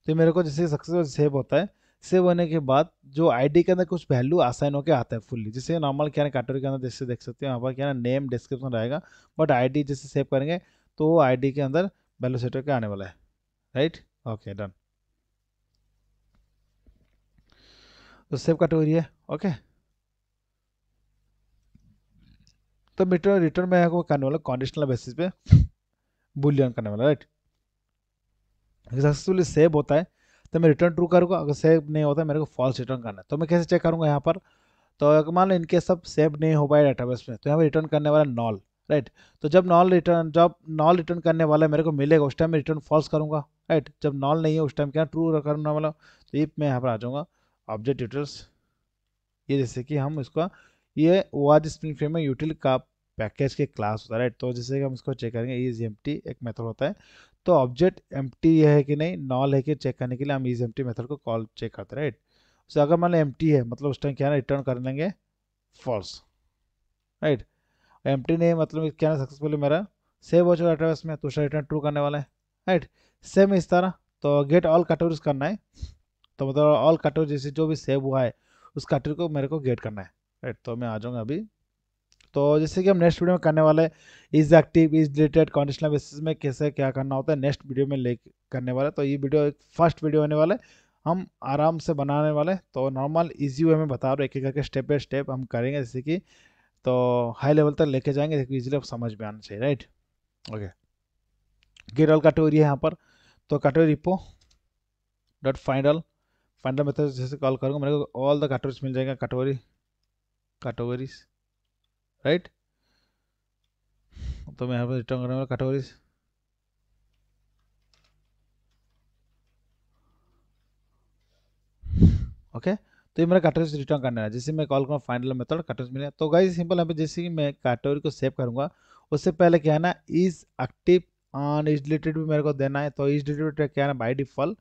तो मेरे को जैसे सक्सेस सेव होता है सेव होने के बाद जो आईडी के अंदर कुछ वैल्यू आसाइन होकर आता है फुल्ली जैसे नॉर्मल क्या है कैटेगरी के अंदर जैसे देख सकते हो यहाँ पर क्या है नेम डिस्क्रिप्शन रहेगा बट आईडी जैसे सेव करेंगे तो आईडी के अंदर वैल्यू सेट होकर आने वाला है राइट ओके डन तो सेव रही है ओके तो मीटर रिटर्न में आपको करने वाला कंडीशनल बेसिस पे बुलियन करने वाला राइट सक्सेसफुली सेव होता है तो मैं रिटर्न ट्रू करूँगा अगर सेव नहीं होता है मेरे को फॉल्स रिटर्न करना है तो मैं कैसे चेक करूँगा यहाँ पर तो अगर मान लो इनके सब सेव नहीं हो पाया डाटाबेस में तो यहाँ पर रिटर्न करने वाला नॉल राइट तो जब नॉल रिटर्न जब नॉल रिटर्न करने वाला मेरे को मिलेगा उस टाइम में रिटर्न फॉल्स करूँगा राइट जब नॉल नहीं है उस टाइम क्या ट्रू करने वाला तो ये मैं यहाँ पर आ जाऊँगा ऑब्जेक्ट यूटिल्स ये जैसे कि हम इसका ये ओ स्प्रिंग फ्रेम में यूटिल का पैकेज के क्लास होता है राइट तो जैसे कि हम इसको चेक करेंगे इज एम एक मेथड होता है तो ऑब्जेक्ट एम ये है कि नहीं नॉल है कि चेक करने के लिए हम इज एम मेथड को कॉल चेक करते हैं राइट सो अगर मान लो एम है मतलब उस टाइम क्या ना रिटर्न कर लेंगे फॉल्स राइट एम नहीं मतलब क्या ना सक्सेसफुल मेरा सेव हो चुका एड्रेस में उसका रिटर्न ट्रू करने वाला है राइट सेम इस तरह तो गेट ऑल कैटेगरीज करना है तो मतलब ऑल कटर जैसे जो भी सेव हुआ है उस कटर को मेरे को गेट करना है राइट तो मैं आ जाऊँगा अभी तो जैसे कि हम नेक्स्ट वीडियो में करने वाले is active is related conditional basis में कैसे क्या करना होता है नेक्स्ट वीडियो में ले करने वाले तो ये वीडियो एक फर्स्ट वीडियो होने वाले हम आराम से बनाने वाले तो नॉर्मल इजी वे में बता रहा हूँ एक एक करके स्टेप बाई स्टेप हम करेंगे जैसे कि तो हाई लेवल तक लेके जाएंगे इजिली आप समझ में आना चाहिए राइट ओके गेट ऑल कटोरी है यहाँ पर तो category repo dot final finder method जैसे कॉल करूँगा मेरे को ऑल द कैटोरीज मिल जाएगा कैटेगरी कैटेगरीज राइट तो मैं यहाँ पर रिटर्न करूँगा कैटेगरीज ओके तो ये मेरा कैटोरीज रिटर्न करने है जैसे मैं कॉल करूँगा फाइनल मेथड कैटोरीज मिले तो गाइस सिंपल यहाँ पे जैसे कि मैं कैटेगरी को सेव करूँगा उससे पहले क्या है ना is active on is deleted भी मेरे को देना है तो इज डिलीटेड क्या है ना बाई डिफॉल्ट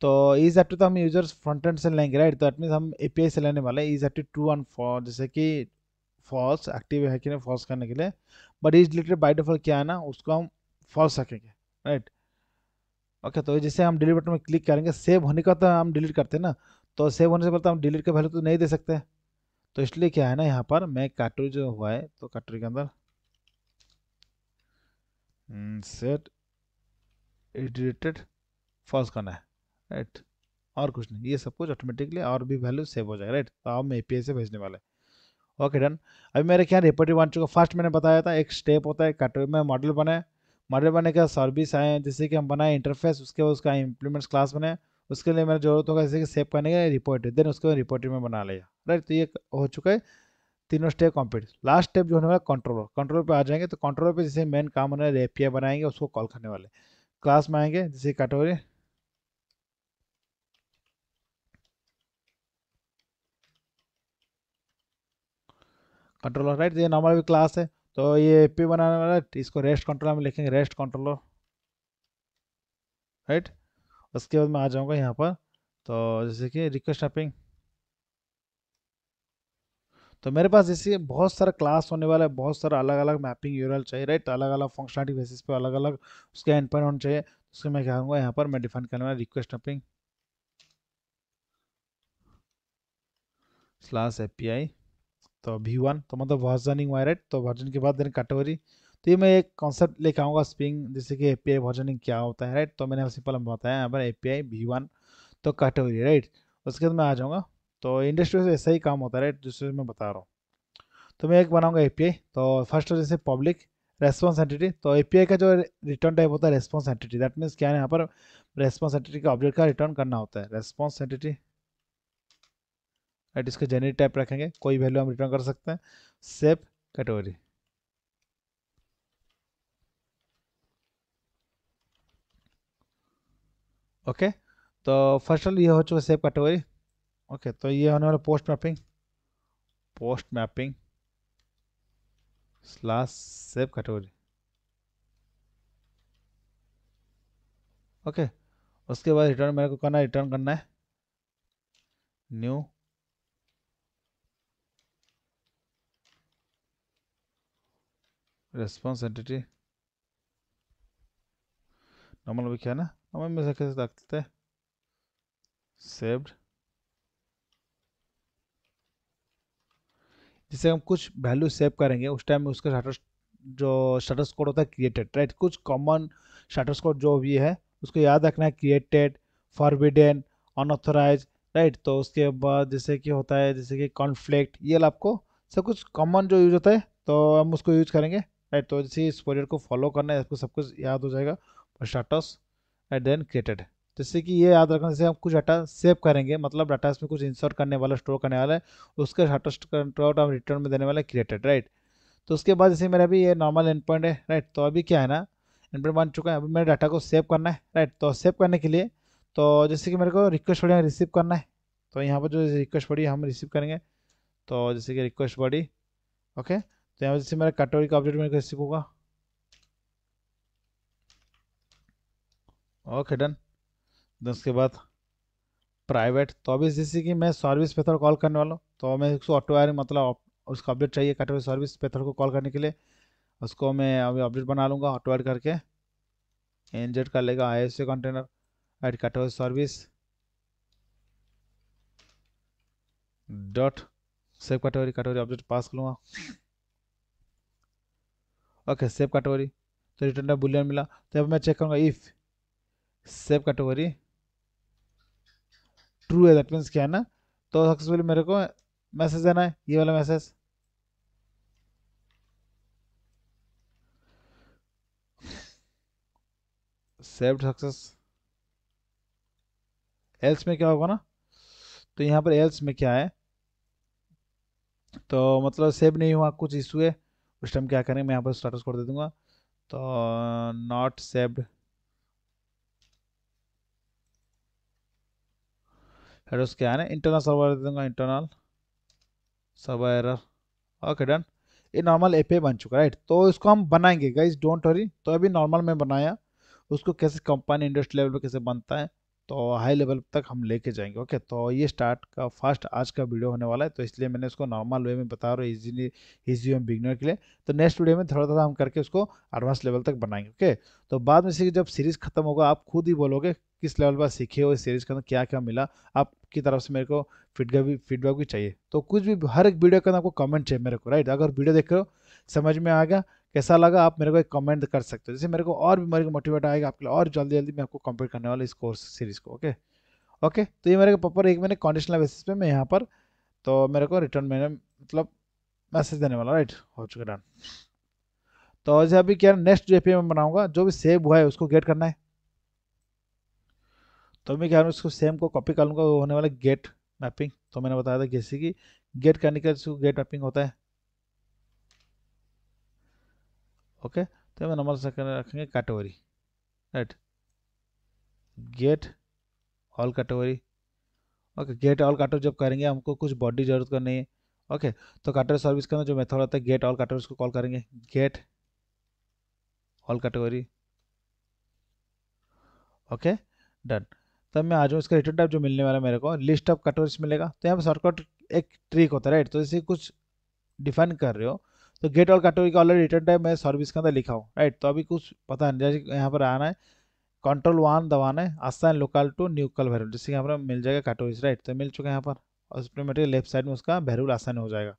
तो इस एट तो हम यूजर्स फ्रंट एंड से लेंगे राइट तो एट मीन हम ए पी आई से लेने वाले is at two and for जैसे कि फॉल्स एक्टिव है कि नहीं फॉल्स करने के लिए but is related by default क्या है ना उसको हम फॉल्स रखेंगे राइट ओके तो जैसे हम डिलीट बटन में क्लिक करेंगे सेव होने का तो हम डिलीट करते हैं ना तो सेव होने से पहले तो हम डिलीट का वैल्यू तो नहीं दे सकते तो इसलिए क्या है ना यहाँ पर मैं कटोरी जो हुआ है तो काटोरी के अंदर सेट डिलीटेड फॉल्स करना है राइट और कुछ नहीं ये सब कुछ ऑटोमेटिकली और भी वैल्यू सेव हो जाएगा राइट तो हम ए से भेजने वाले ओके डन अभी मेरे ख्याल रिपोर्टिव बन चुका फर्स्ट मैंने बताया था एक स्टेप होता है कटवे में मॉडल बनाए मॉडल बने का सर्विस आए जैसे कि हम बनाए इंटरफेस उसके बाद उसका इम्प्लीमेंट्स क्लास बनाए उसके लिए मेरा जरूरत होगा जैसे कि सेव करने का रिपोर्ट देन उसके बाद रिपोर्टिव में बना लिया राइट तो ये हो चुका है तीनों स्टेप कंप्लीट लास्ट स्टेप जो होने वाला कंट्रोलर कंट्रोलर पे आ जाएंगे तो कंट्रोलर पे जैसे मेन काम होने वाले एपीआई बनाएंगे उसको कॉल करने वाले क्लास में आएंगे जैसे कैटेगरी कंट्रोलर राइट ये नॉर्मल भी क्लास है तो ये पी बनाने वाला इसको रेस्ट कंट्रोलर में लिखेंगे रेस्ट कंट्रोलर राइट उसके बाद मैं आ जाऊँगा यहाँ पर तो जैसे कि रिक्वेस्ट मैपिंग तो मेरे पास जैसे बहुत सारा क्लास होने वाला है बहुत सारा अलग अलग मैपिंग यूरल चाहिए राइट अलग अलग फंक्शनलिटी बेसिस पे अलग अलग उसके एंड पॉइंट होना चाहिए उसके मैं क्या करूँगा यहाँ पर मैं डिफाइन करने वाला रिक्वेस्ट मैपिंग स्लास एपीआई तो वी वन तो मतलब वर्जनिंग वायरेट तो वर्जन के बाद देन कैटेगरी तो ये मैं एक कॉन्सेप्ट लेके आऊँगा स्प्रिंग जैसे कि एपीआई वर्जनिंग क्या होता है राइट तो मैंने सिंपल हम बताया यहाँ पर एपीआई वी वन तो कैटेगरी राइट उसके बाद मैं आ जाऊँगा तो इंडस्ट्री से ऐसा ही काम होता है राइट जिससे मैं बता रहा हूँ तो मैं एक बनाऊँगा ए तो फर्स्ट जैसे पब्लिक रेस्पॉन्स एंटिटी तो ए का जो रिटर्न टाइप होता है रेस्पॉन्स एंटिटी दैट मीन्स क्या है यहाँ पर रेस्पॉन्स एंटिटी के ऑब्जेक्ट का रिटर्न करना होता है रेस्पॉन्स एंटिटी एट इसका जेनरिक टाइप रखेंगे कोई वैल्यू हम रिटर्न कर सकते हैं सेफ कैटेगरी ओके तो फर्स्ट ऑल ये हो चुका सेफ कैटेगरी ओके तो ये होने वाला post mapping post mapping slash save category okay उसके बाद रिटर्न मेरे को करना है रिटर्न करना है न्यू रेस्पॉन्स एंटिटी नॉर्मल भी क्या ना नॉर्मल में कैसे रख सेव्ड जिसे हम कुछ वैल्यू सेव करेंगे उस टाइम में उसका स्टाटस जो स्टाटस कोड होता है क्रिएटेड राइट कुछ कॉमन स्टाटस कोड जो भी है उसको याद रखना है क्रिएटेड फॉरबिडन अनऑथोराइज राइट तो उसके बाद जैसे कि होता है जैसे कि कॉन्फ्लिक्ट ये आपको सब कुछ कॉमन जो यूज होता है तो हम उसको यूज करेंगे राइट तो जैसे इस पोरियर को फॉलो करना है आपको सब कुछ याद हो जाएगा और स्टाटस एट देन क्रिएटेड जैसे कि ये याद रखना जैसे हम कुछ डाटा सेव करेंगे मतलब डाटा इसमें कुछ इंसर्ट करने वाला स्टोर करने वाला है उसका स्टाटस कंट्रोल हम रिटर्न में देने वाला है क्रिएटेड राइट तो उसके बाद जैसे मेरा अभी ये नॉर्मल एंड पॉइंट है राइट तो अभी क्या है ना एंड पॉइंट बन चुका है अभी मेरे डाटा को सेव करना है राइट तो सेव करने के लिए तो जैसे कि मेरे को रिक्वेस्ट बॉडी रिसीव करना है तो यहाँ पर जो रिक्वेस्ट बॉडी हम रिसीव करेंगे तो जैसे कि रिक्वेस्ट बॉडी ओके तो यहाँ जैसे मेरा कटोरी का ऑब्जेक्ट मेरे कैसे होगा ओके डन दस उसके बाद प्राइवेट तो अभी जैसे कि मैं सर्विस पेथर कॉल करने वाला हूँ तो मैं उसको ऑटो वायरिंग मतलब उसका अपडेट चाहिए कटोरी सर्विस पेथर को कॉल करने के लिए उसको मैं अभी अपडेट बना लूँगा ऑटो वायर करके इंजेट कर लेगा I S container at category service dot save category category update pass कर लूँगा ओके सेव कैटेगरी तो रिटर्न टाइप बुलियन मिला तो अब मैं चेक करूँगा इफ़ सेव कैटेगरी ट्रू है दैट मीन्स क्या है ना तो सक्सेसफुली मेरे को मैसेज देना है ये वाला मैसेज सेव्ड सक्सेस एल्स में क्या होगा ना तो यहाँ पर एल्स में क्या है तो मतलब सेव नहीं हुआ कुछ इशू है उस टाइम क्या करें मैं यहाँ पर स्टेटस कोड दे दूंगा तो नॉट सेव्ड एड्रेस क्या है इंटरनल सर्वर दे दूंगा internal server error okay done ये नॉर्मल एपे बन चुका राइट तो इसको हम बनाएंगे गाइज डोंट वरी तो अभी नॉर्मल में बनाया उसको कैसे कंपनी इंडस्ट्री लेवल पे कैसे बनता है तो हाई लेवल तक हम लेके जाएंगे ओके तो ये स्टार्ट का फास्ट आज का वीडियो होने वाला है तो इसलिए मैंने उसको नॉर्मल वे में बता रहा हूँ इजीली इजी एम बिगनर के लिए तो नेक्स्ट वीडियो में थोड़ा थोड़ा हम करके उसको एडवांस लेवल तक बनाएंगे ओके तो बाद में से जब सीरीज़ खत्म होगा आप खुद ही बोलोगे किस लेवल पर सीखे हो इस सीरीज़ के अंदर क्या क्या मिला आपकी तरफ से मेरे को फीडबैक भी फीडबैक भी चाहिए तो कुछ भी हर एक वीडियो के अंदर आपको कमेंट चाहिए मेरे को राइट अगर वीडियो देख रहे हो समझ में आ गया कैसा लगा आप मेरे को एक कमेंट कर सकते हो जैसे मेरे को और भी मेरे को मोटिवेट आएगा आपके लिए और जल्दी जल्दी मैं आपको कंप्लीट करने वाला इस कोर्स सीरीज को ओके ओके तो ये मेरे को प्रॉपर एक मैंने कंडीशनल बेसिस पे मैं यहाँ पर तो मेरे को रिटर्न मैंने मतलब मैसेज देने वाला राइट हो चुका डन तो जैसे अभी क्या नेक्स्ट जो एपीआई मैं बनाऊंगा जो भी सेव हुआ है उसको गेट करना है तो मैं क्या उसको सेम को कॉपी कर लूँगा वो होने वाला गेट मैपिंग तो मैंने बताया था जैसे कि गेट करने के लिए गेट मैपिंग होता है ओके तो हमें नंबर सेकंड रखेंगे category right get all category okay get all category जब करेंगे हमको कुछ बॉडी जरूरत का नहीं है ओके तो कैटेगरी सर्विस का जो मेथड होता है गेट ऑल कैटेगरी को कॉल करेंगे get all category okay done तब मैं आ जाऊँ इसका रिटर्न टाइप जो मिलने वाला है मेरे को लिस्ट ऑफ कैटेगरीज मिलेगा तो यहाँ पर शॉर्टकट एक ट्रिक होता है राइट तो जैसे कुछ डिफाइन कर रहे हो तो गेट और कैटेगरी का ऑलरेडी रिटर्न टाइप मैं सर्विस के अंदर लिखा हूँ राइट तो अभी कुछ पता नहीं जैसे यहाँ पर आना है कंट्रोल वन दबाना है आसान लोकल टू न्यूकल वेरिएबल जिससे यहाँ पर मिल जाएगा कैटेगरीज राइट तो मिल चुका है यहाँ पर और ऑटोमेटिक लेफ्ट साइड में उसका वेरिएबल आसान हो जाएगा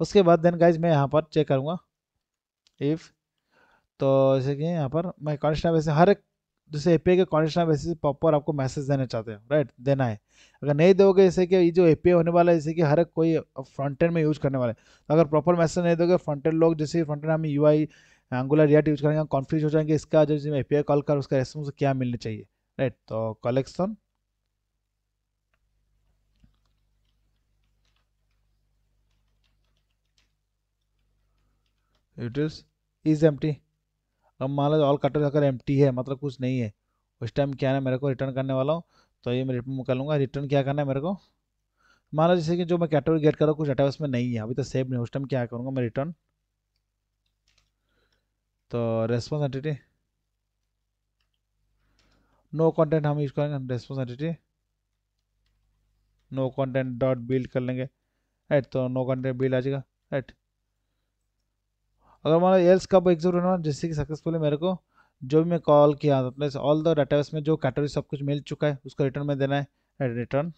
उसके बाद देन गाइज मैं यहाँ पर चेक करूँगा इफ़ तो जैसे कि यहाँ पर मैं कॉन्स्टेंट वैसे हर एक जैसे एपीआई के कंडीशनल बेसिस पर आपको मैसेज देना चाहते हो राइट देना है अगर नहीं दोगे जैसे कि ये जो एपीआई होने वाला है जैसे कि हर एक कोई फ्रंट एंड में यूज करने वाला है तो अगर प्रॉपर मैसेज नहीं दोगे फ्रंट एंड लोग जैसे फ्रंट एंड हम U I Angular React use करेंगे कॉन्फ्यूज हो जाएंगे इसका जो जिसमें एपीआई कॉल कर उसका रेस्पॉन्स क्या मिलना चाहिए राइट तो कलेक्शन इज इज एम्प्टी अब मान लो ऑल कटर अगर एम है मतलब कुछ नहीं है उस टाइम क्या है मेरे को रिटर्न करने वाला हूँ तो ये मैं रिटर्न कर लूँगा रिटर्न क्या करना है मेरे को मान लो जैसे कि जो मैं कैटेगरी गेट कर रहा हूँ कुछ डाटा उसमें नहीं है अभी तो सेव नहीं उस टाइम क्या करूँगा मैं रिटर्न तो रेस्पॉन्स एंटिटी नो कंटेंट हम यूज करेंगे response entity no content dot build कर लेंगे राइट तो नो कंटेंट बिल आ जाएगा एट अगर मान लो एल्स कब एग्जीक्यूट होना जिससे कि सक्सेसफुली मेरे को जो भी मैं कॉल किया अपने ऑल द डाटाबेस में जो कैटेगरी सब कुछ मिल चुका है उसको रिटर्न में देना है रिटर्न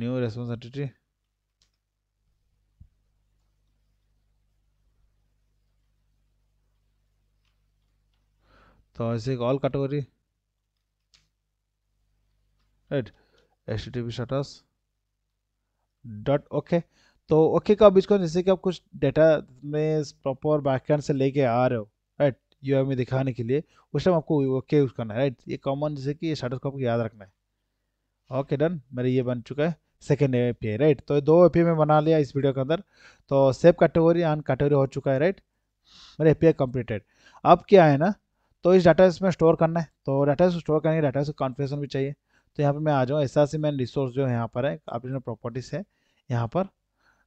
न्यू रेस्पॉन्स एंटिटी तो ऐसे all category right H T T P status dot okay तो ओके का तो अब इसको जैसे कि आप कुछ डेटा में प्रॉपर बैकहैंड से लेके आ रहे हो राइट यू में दिखाने के लिए उस टाइम आपको ओके यूज़ करना है राइट ये कॉमन जैसे कि स्टार्टस को आपको याद रखना है ओके डन मेरा ये बन चुका है सेकेंड ए पी राइट तो दो ए पी में बना लिया इस वीडियो के अंदर तो सेफ कैटेगोरी एंड कैटेगरी हो चुका है राइट मेरे ए पी अब क्या है ना तो इस डाटा इसमें स्टोर करना है तो डाटा स्टोर करने के डाटा से कॉन्फ़िगरेशन भी चाहिए तो यहाँ पर मैं आ जाऊँ ऐसा सी मैंने रिसोर्स जो है यहाँ पर है आप प्रॉपर्टीज़ है यहाँ पर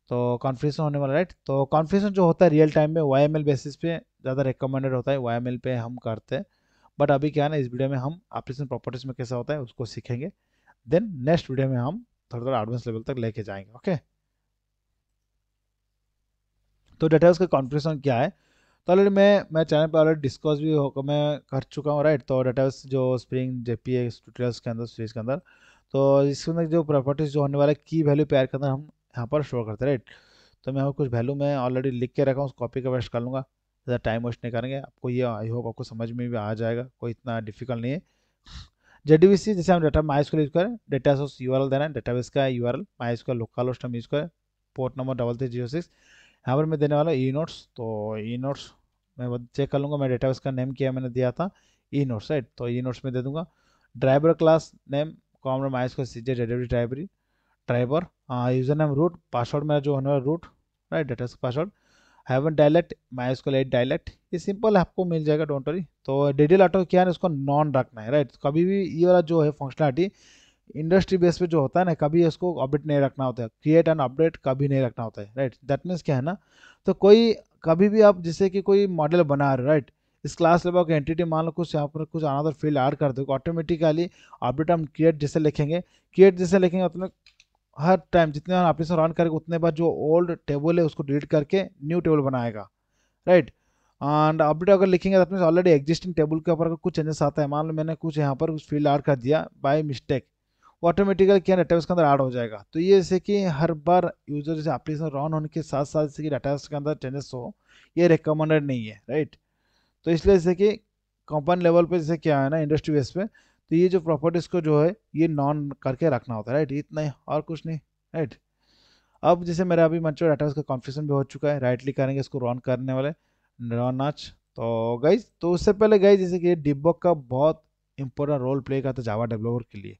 तो कॉन्फ्रेंस होने वाला राइट तो कॉन्फ्रेंस जो होता है रियल टाइम में वाई बेसिस पे ज़्यादा रिकमेंडेड होता है वाई पे हम करते हैं बट अभी क्या है ना इस वीडियो में हम एप्लीकेशन प्रॉपर्टीज में कैसा होता है उसको सीखेंगे देन नेक्स्ट वीडियो में हम थोड़ा थोड़ा एडवांस लेवल तक लेके जाएंगे ओके तो डेटा उसका कॉन्फ्रेंस क्या है तो ऑलरेडी मैं मैं चैनल पर ऑलरेडी डिस्कस भी हो मैं कर चुका हूँ राइट तो डाटा जो स्प्रिंग जे पी के अंदर सीरीज के अंदर तो इसके अंदर जो प्रॉपर्टीज जो होने वाला है की वैल्यू पेयर के अंदर हम यहाँ पर शो करते राइट तो मैं यहाँ कुछ वैल्यू मैं ऑलरेडी लिख के रखा हूँ कॉपी का वेस्ट कर लूँगा ज़्यादा टाइम वेस्ट नहीं करेंगे आपको ये आई होप आपको समझ में भी आ जाएगा कोई इतना डिफिकल्ट नहीं है जेडीबीसी जैसे हम डाटा माइस को यूज करें डेटा सोर्स यू देना है डेटाबेस का यू आर एल माइस का लोकल होस्ट हम यूज करें port number double three zero six यहाँ पर मैं देने वाला ई नोट्स तो ई नोट्स मैं चेक कर लूँगा मैं डेटाबेस का नेम किया मैंने दिया था ई नोट्स राइट तो ई नोट्स में दे दूँगा ड्राइवर क्लास नेम कॉमर माइस को सी जे डेटाबेस ड्राइवरी driver user name root password मेरा जो होने वाला रूट राइट डेटा पासवर्ड है डायलेक्ट माई इसको लाइट डायलेक्ट ये सिंपल आपको मिल जाएगा डोंट वरी तो डिटेल ऑटो क्या है उसको नॉन रखना है राइट कभी भी ये वाला जो है फंक्शनलिटी इंडस्ट्री बेस पे जो होता है ना कभी इसको अपडेट नहीं रखना होता है क्रिएट एंड अपडेट कभी नहीं रखना होता है राइट दैट मीन्स क्या है ना तो कोई कभी भी आप जैसे कि कोई मॉडल बना रहे राइट इस क्लास लेवल का एंटिटी मान लो कुछ यहाँ पर कुछ अनादर फील्ड ऐड कर दो ऑटोमेटिकली अपडेट हम क्रिएट जैसे लिखेंगे क्रिएट जैसे लिखेंगे उतना मतलब हर टाइम जितने बार ऑपरेशन रन करके उतने बार जो ओल्ड टेबल है उसको डिलीट करके न्यू टेबल बनाएगा राइट एंड अपडेट अगर लिखेंगे तो अपने ऑलरेडी एग्जिस्टिंग टेबल के ऊपर कुछ चेंजेस आता है मान लो मैंने कुछ यहाँ पर कुछ फील्ड ऐड कर दिया बाय मिस्टेक ऑटोमेटिकल ऑटोमेटिकली क्या डेटाबेस के अंदर ऐड हो जाएगा तो ये जैसे कि हर बार यूजर जैसे एप्लीकेशन रन होने के साथ साथ जैसे कि डेटाबेस के अंदर चेंजेस हो ये रिकमेंडेड नहीं है राइट तो इसलिए जैसे कि कंपनी लेवल पर जैसे क्या है ना इंडस्ट्री बेस पर तो ये जो प्रॉपर्टीज को जो है ये नॉन करके रखना होता है राइट इतना ही और कुछ नहीं राइट अब जैसे मेरा अभी मंचो डाटा का कॉन्फ्यूशन भी हो चुका है राइटली करेंगे इसको रॉन करने वाले रॉन नाच तो गई तो उससे पहले गई जैसे कि डिब्बक का बहुत इंपॉर्टेंट रोल प्ले करता है जावा डेवलपर के लिए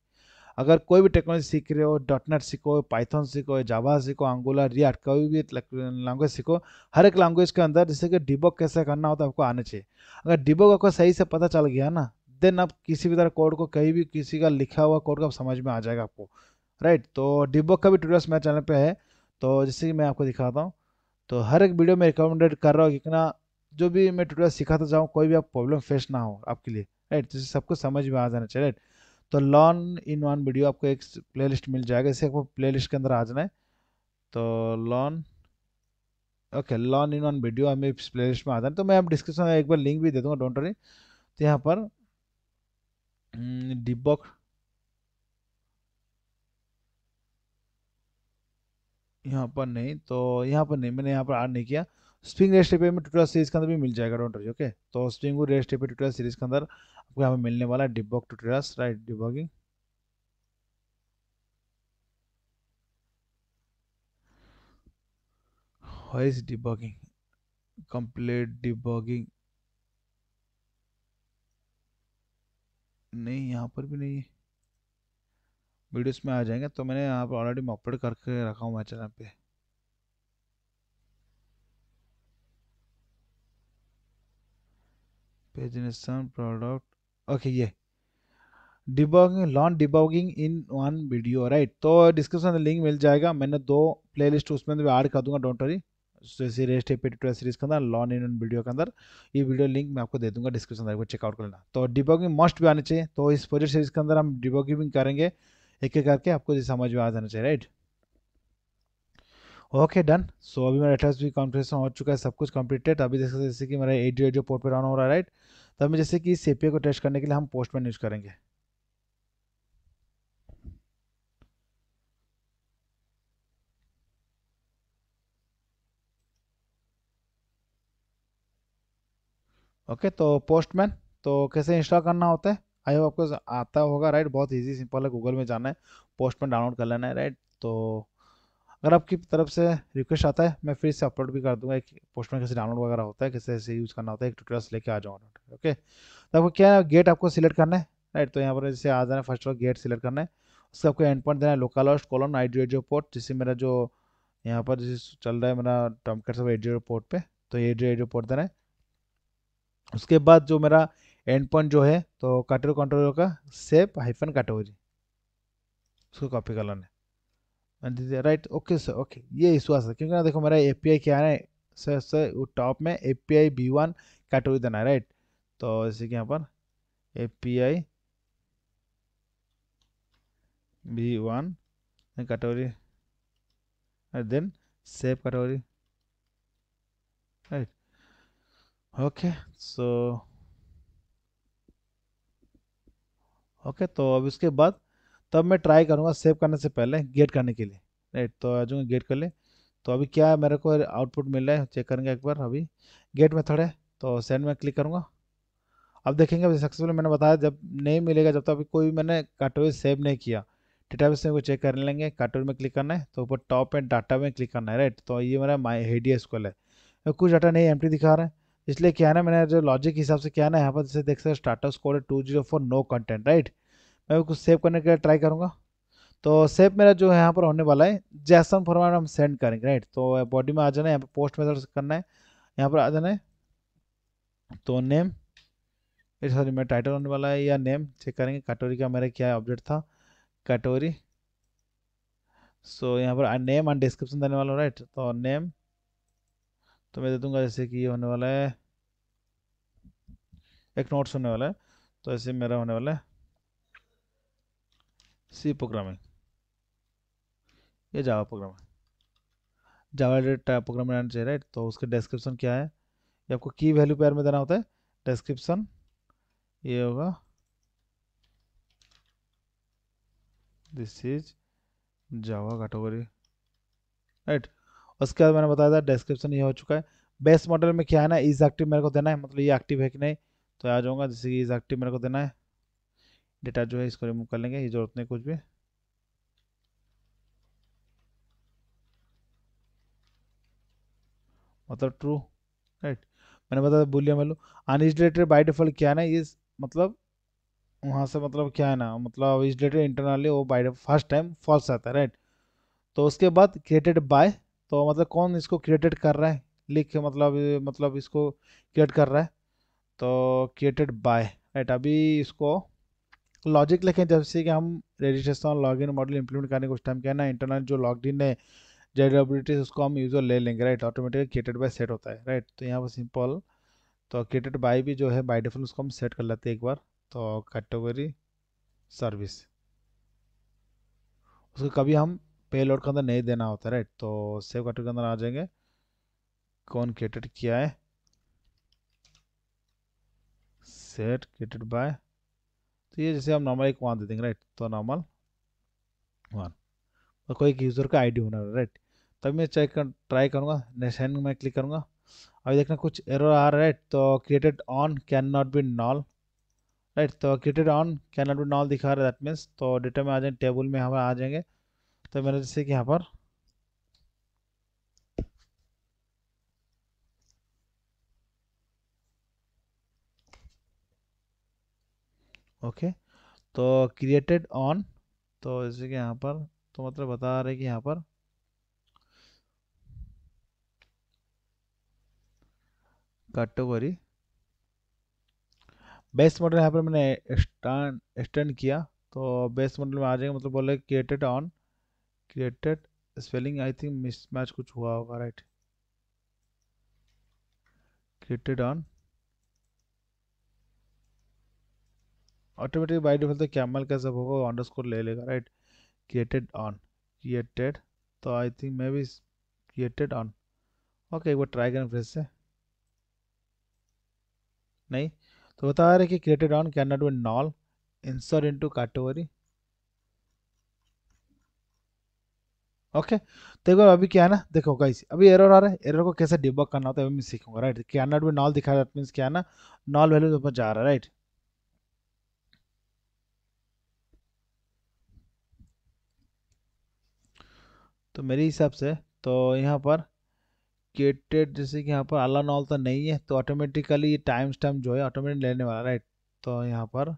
अगर कोई भी टेक्नोलॉजी सीख रहे हो डॉटनेट सीखो पाइथन सीखो जावा सीखो अंगोला रियाट कोई भी लैंग्वेज सीखो हर एक लैंग्वेज के अंदर जैसे कि डिबॉक कैसे करना होता है आपको आना चाहिए अगर डिबॉक आपको सही से पता चल गया ना देन आप किसी भी तरह कोड को कहीं भी किसी का लिखा हुआ कोड का समझ में आ जाएगा आपको राइट तो डिबॉक का भी ट्यूटोरियल्स मेरे चैनल पे है तो जैसे कि मैं आपको दिखाता हूँ तो हर एक वीडियो में रिकमेंडेड कर रहा हूँ कितना जो भी मैं ट्यूटोरियल सिखाता जाऊँ कोई भी आप प्रॉब्लम फेस ना हो आपके लिए राइट जैसे सबको समझ में आ जाना चाहिए राइट तो लॉन इन वन वीडियो आपको एक प्लेलिस्ट मिल जाएगा इसे आपको लिस्ट के अंदर आ जाना है तो learn okay learn in one video हमें इस प्ले लिस्ट में आ जाना तो मैं आप डिस्क्रिप्शन में एक बार लिंक भी दे दूँगा डोंट वरी तो यहाँ पर debug mm, यहाँ पर नहीं तो यहाँ पर नहीं मैंने यहाँ पर आर नहीं किया स्प्रिंग रेस्ट में ट्यूटोरियल सीरीज के अंदर भी मिल जाएगा डोंट ओके तो स्प्रिंग रेस्ट पे ट्यूटोरियल सीरीज के अंदर आपको यहाँ पर मिलने वाला है debug tutorials right debugging debugging complete debugging नहीं यहाँ पर भी नहीं वीडियोस में आ जाएंगे तो मैंने यहाँ पर ऑलरेडी अपलोड करके रखा हूँ मैं चैनल पे पेजनेशन प्रोडक्ट ओके ये debugging learn debugging in one video right तो डिस्क्रिप्शन में लिंक मिल जाएगा मैंने दो प्लेलिस्ट उसमें भी ऐड कर दूंगा डोंट वरी सीरीज थे पेटी सीरीज के अंदर लॉन इन वीडियो के अंदर ये वीडियो लिंक मैं आपको दे दूंगा डिस्क्रिप्शन में चेकआउट कर लेना तो डिबॉगिंग मस्ट भी आने चाहिए तो इस प्रोजेक्ट सीरीज के अंदर हम डिबॉगिंग करेंगे एक एक करके आपको ये समझ में आ जाना चाहिए राइट ओके डन सो अभी मेरा एड्रेस भी कॉन्फ्रेशन हो चुका है सब कुछ कंप्लीटेड अभी देख सकते जैसे कि मेरा एडियो जो पोर्ट पर ऑन हो रहा है राइट तो हमें जैसे कि सीपीए को टेस्ट करने के लिए हम पोस्टमैन यूज़ करेंगे ओके तो पोस्टमैन तो कैसे इंस्टॉल करना होता है आई होप आपको आता होगा राइट बहुत इजी सिंपल है गूगल में जाना है पोस्टमैन डाउनलोड कर लेना है राइट तो अगर आपकी तरफ से रिक्वेस्ट आता है मैं फिर से अपलोड भी कर दूंगा एक पोस्टमैन कैसे डाउनलोड वगैरह होता है कैसे ऐसे यूज़ करना होता है एक ट्यूटोरियल्स लेके आ जाऊँगा ओके तो आपको क्या है गेट आपको सिलेक्ट करना है राइट तो यहाँ पर जैसे आ जाना है फर्स्ट ऑफ गेट सिलेक्ट करना है उसका आपको एंड पॉइंट देना है local host colon I D port जिससे मेरा जो यहाँ पर जिस चल रहा है मेरा टॉमकेट सब एडियो पोर्ट पर तो एडियो एडियो पोर्ट देना है उसके बाद जो मेरा एंड पॉइंट जो है तो काटेरो कंट्रोलर का सेप हाइफन कैटेगोरी उसको कॉपी कर लेना राइट ओके सर ओके ये इशू आ क्योंकि ना देखो मेरा ए क्या है सर सर वो टॉप में A P I V one category देना है राइट तो जैसे कि यहाँ पर A P I V one category then save category right okay so okay तो अब इसके बाद तब मैं ट्राई करूँगा सेव करने से पहले गेट करने के लिए राइट तो आ जाऊँगा गेट कर ले तो अभी क्या है मेरे को आउटपुट मिल रहा है चेक करेंगे एक बार अभी गेट मेथड है तो सेंड में क्लिक करूँगा अब देखेंगे अभी सक्सेसफुल मैंने बताया जब नहीं मिलेगा जब तक तो अभी कोई मैंने काटोवेज सेव नहीं किया डेटाबेस में को चेक कर लेंगे काटोवेज में क्लिक करना है तो ऊपर टॉप एंड डाटा में क्लिक करना है राइट तो ये मेरा माई हेडी स्कूल है कुछ डाटा नहीं एम दिखा रहा है इसलिए क्या है ना मैंने जो लॉजिक हिसाब से क्या ना यहाँ पर जैसे देख सकते startup code two zero four no content right मैं कुछ सेव करने के लिए ट्राई करूँगा तो सेव मेरा जो है यहाँ पर होने वाला है जैसन फॉर्मेट हम सेंड करेंगे राइट तो बॉडी में आ जाना है यहाँ पर पोस्ट मेथड करना है यहाँ पर आ जाना है तो नेम सॉरी मेरा टाइटल होने वाला है या नेम चेक करेंगे कैटोरी का मेरा क्या ऑब्जेक्ट था कैटोरी सो so, यहाँ पर नेम एंड डिस्क्रिप्शन देने वाला राइट तो नेम तो मैं दे दूंगा जैसे कि ये होने वाला है एक नोट्स होने वाला है तो ऐसे मेरा होने वाला है सी प्रोग्रामिंग ये जावा प्रोग्राम है जावा रिलेटेड प्रोग्राम बनाना चाहिए राइट तो उसके डिस्क्रिप्शन क्या है ये आपको की वैल्यू पेयर में देना होता है डिस्क्रिप्शन ये होगा this is Java category right उसके बाद मैंने बताया था डिस्क्रिप्शन ये हो चुका है बेस्ट मॉडल में क्या है ना इज एक्टिव मेरे को देना है मतलब ये एक्टिव है कि नहीं तो आ जाऊँगा जैसे कि इज एक्टिव मेरे को देना है डेटा जो है इसको रिमूव कर लेंगे ये जरूरत नहीं कुछ भी मतलब ट्रू राइट मैंने बताया बुलियन वैल्यू अनइजलेटेड बाई डिफॉल्ट क्या है ना ये मतलब वहाँ से मतलब क्या है ना मतलब इजलेटेड इंटरनली वो बाई फर्स्ट टाइम फॉल्स आता है राइट तो उसके बाद क्रिएटेड बाय तो मतलब कौन इसको क्रिएटेड कर रहा है लिख के मतलब मतलब इसको क्रिएट कर रहा है तो क्रिएटेड बाय राइट अभी इसको लॉजिक लिखें जैसे कि हम रजिस्ट्रेशन लॉगिन मॉडल इंप्लीमेंट करने को उस टाइम कहना इंटरनल जो लॉग इन है जे उसको हम यूज़र ले लेंगे right automatically created by set होता है राइट तो यहाँ पर सिंपल तो क्रिएटेड बाय भी जो है बाय डिफॉल्ट उसको हम सेट कर लेते हैं एक बार तो कैटेगरी सर्विस उसको कभी हम पेलोड के अंदर नहीं देना होता राइट तो सेव कटर के अंदर आ जाएंगे कौन क्रिएटेड किया है सेट क्रिएटेड बाय तो ये जैसे हम नॉर्मल एक वन दे देंगे राइट तो नॉर्मल वन और कोई यूज़र का आईडी होना राइट तभी मैं चेक कर ट्राई करूँगा नेक्स्ट में क्लिक करूँगा अभी देखना कुछ एरर आ रहा है राइट तो created on can not be null right तो created on can not be null दिखा रहा है दैट मीन्स तो डेटा में आ जाएंगे टेबल में हम आ जाएंगे तो मैंने जैसे कि यहाँ पर ओके तो क्रिएटेड ऑन तो जैसे कि यहाँ पर तो मतलब बता रहे कि यहाँ पर कैटेगरी बेस्ट मॉडल यहाँ पर मैंने एक्सटेंड किया तो बेस्ट मॉडल में आ जाएगा मतलब बोले created on created spelling i think mismatch kuch hua hoga right created on automatic by default तो कैमल का सब होगा अंडरस्कोर ले लेगा राइट क्रिएटेड ऑन क्रिएटेड तो I think maybe created on okay एक बार ट्राई करें फिर से नहीं तो बता रहे कि created on can not be null insert into category okay तो एक बार अभी क्या है ना देखो गाइस अभी एरर आ रहा है एरर को कैसे डिबग करना होता है अभी मैं सीखूंगा right can not be null दिखा रहा है मीन्स क्या है ना नॉल वैल्यू ऊपर जा रहा है राइट तो मेरे हिसाब से तो यहाँ पर केटेड जैसे कि यहाँ पर अला नॉल तो नहीं है तो ऑटोमेटिकली ये टाइम स्टैम्प जो है ऑटोमेटिक लेने वाला राइट तो यहाँ पर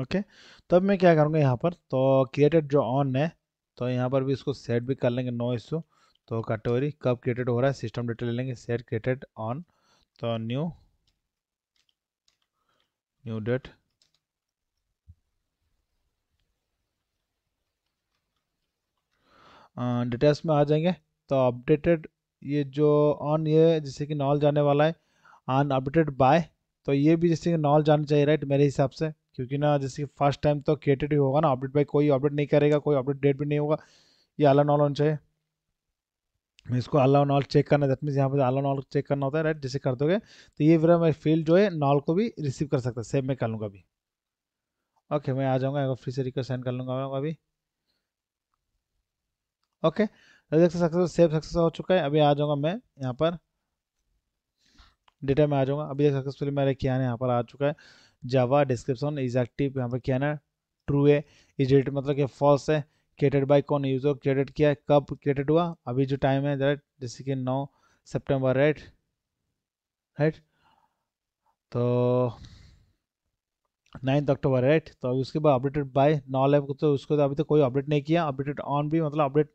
ओके तब मैं क्या करूँगा यहाँ पर तो क्रिएटेड जो ऑन है तो यहाँ पर भी इसको सेट भी कर लेंगे नो इशू तो कैटेगरी कब क्रिएटेड हो रहा है सिस्टम डेटा ले लेंगे सेट क्रिएटेड ऑन तो न्यू न्यू डेट डिटेल्स में आ जाएंगे तो अपडेटेड ये जो ऑन ये जैसे कि नॉल जाने वाला है ऑन अपडेटेड बाय तो ये भी जैसे कि नॉल जाना चाहिए राइट मेरे हिसाब से क्योंकि ना जैसे फर्स्ट टाइम तो क्रिएटेड ही होगा ना अपडेट भाई कोई अपडेट नहीं करेगा कोई अपडेट डेट भी नहीं होगा ये अलाउ नॉल होना चाहिए मैं इसको अला नॉल चेक करना है दैट मीन्स यहाँ पर अलाउ नॉल चेक करना होता है राइट जैसे कर दोगे तो ये फिर मैं फील्ड जो है नॉल को भी रिसीव कर सकता है सेव मैं कर लूँगा अभी ओके मैं आ जाऊँगा एक फ्री से रिक्वेस्ट सेंड कर लूँगा अभी ओके देख सकते सेव सक्सेस हो चुका है अभी आ जाऊँगा मैं यहाँ पर डेटा में आ जाऊँगा अभी देख सक्सेसफुली मेरे क्या है यहाँ पर आ चुका है जावा डिस्क्रिप्शन इज एक्टिव यहाँ पे क्या है ना ट्रू है इज रेट मतलब क्या फॉल्स है क्रिएटेड बाय कौन यूजर क्रिएटेड किया कब क्रिएटेड हुआ अभी जो टाइम है राइट जैसे कि नौ सेप्टेम्बर राइट राइट तो नाइन्थ अक्टूबर राइट तो अभी उसके बाद अपडेटेड बाय नॉल ऐप तो उसको तो अभी तक तो कोई अपडेट नहीं किया अपडेटेड ऑन भी मतलब अपडेट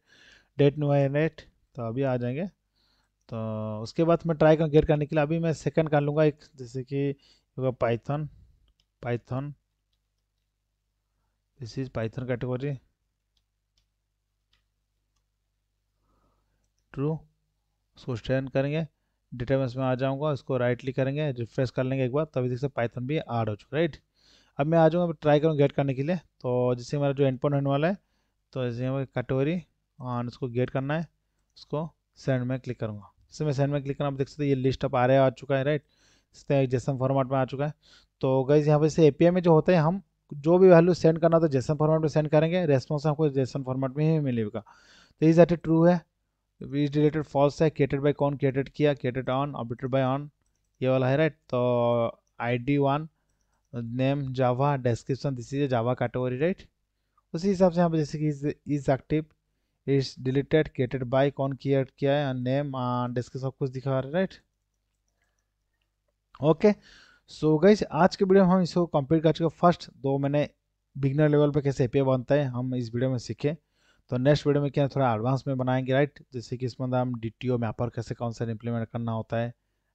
डेट नो है राइट तो अभी आ जाएंगे तो उसके बाद मैं ट्राई कर गेट करने के लिए अभी मैं सेकंड कर लूँगा एक जैसे कि Python python this is python category true उसको स्टैंड करेंगे डिटेल्स में आ जाऊंगा इसको राइट क्लिक करेंगे रिफ्रेश कर लेंगे एक बार तभी देख सकते पाइथन भी ऐड हो चुका राइट अब मैं आ जाऊँगा ट्राई करूँ गेट करने के लिए तो जिससे हमारा जो एंड पॉइंट होने वाला है तो जैसे हमें कैटेगरी और उसको गेट करना है उसको सेंड में क्लिक करूँगा जैसे मैं सेंड में क्लिक करना आप देख सकते ये लिस्ट अब आ रहा है आ चुका है राइट जैसे जैसम फॉर्मेट में आ चुका है तो गाइज यहाँ पे से ए में जो होता है हम जो भी वैल्यू सेंड करना तो जैसन फॉर्मेट में सेंड करेंगे रेस्पॉन्स हमको जैसन फॉर्मेट में ही मिलेगा तो इज एट ट्रू है इज रिलेटेड फॉल्स है केटेड बाई कौन केटेड किया created on operated by on ये वाला है राइट तो I D one name Java description this is Java category right उसी हिसाब से यहाँ पे जैसे कि is active is deleted created by कौन क्रिएट किया है नेम डिस्क्रिप्शन uh, सब कुछ दिखा रहा है right okay okay. So so गई आज के वीडियो में हम इसको कंप्लीट कर चुके फर्स्ट दो मैंने बिगनर लेवल पे कैसे एपीआई बनता है हम इस वीडियो में सीखे तो नेक्स्ट वीडियो में क्या थोड़ा एडवांस में बनाएंगे राइट जैसे कि इसमें हम डी टी ओ मैपर कैसे कौन सा इंप्लीमेंट करना होता है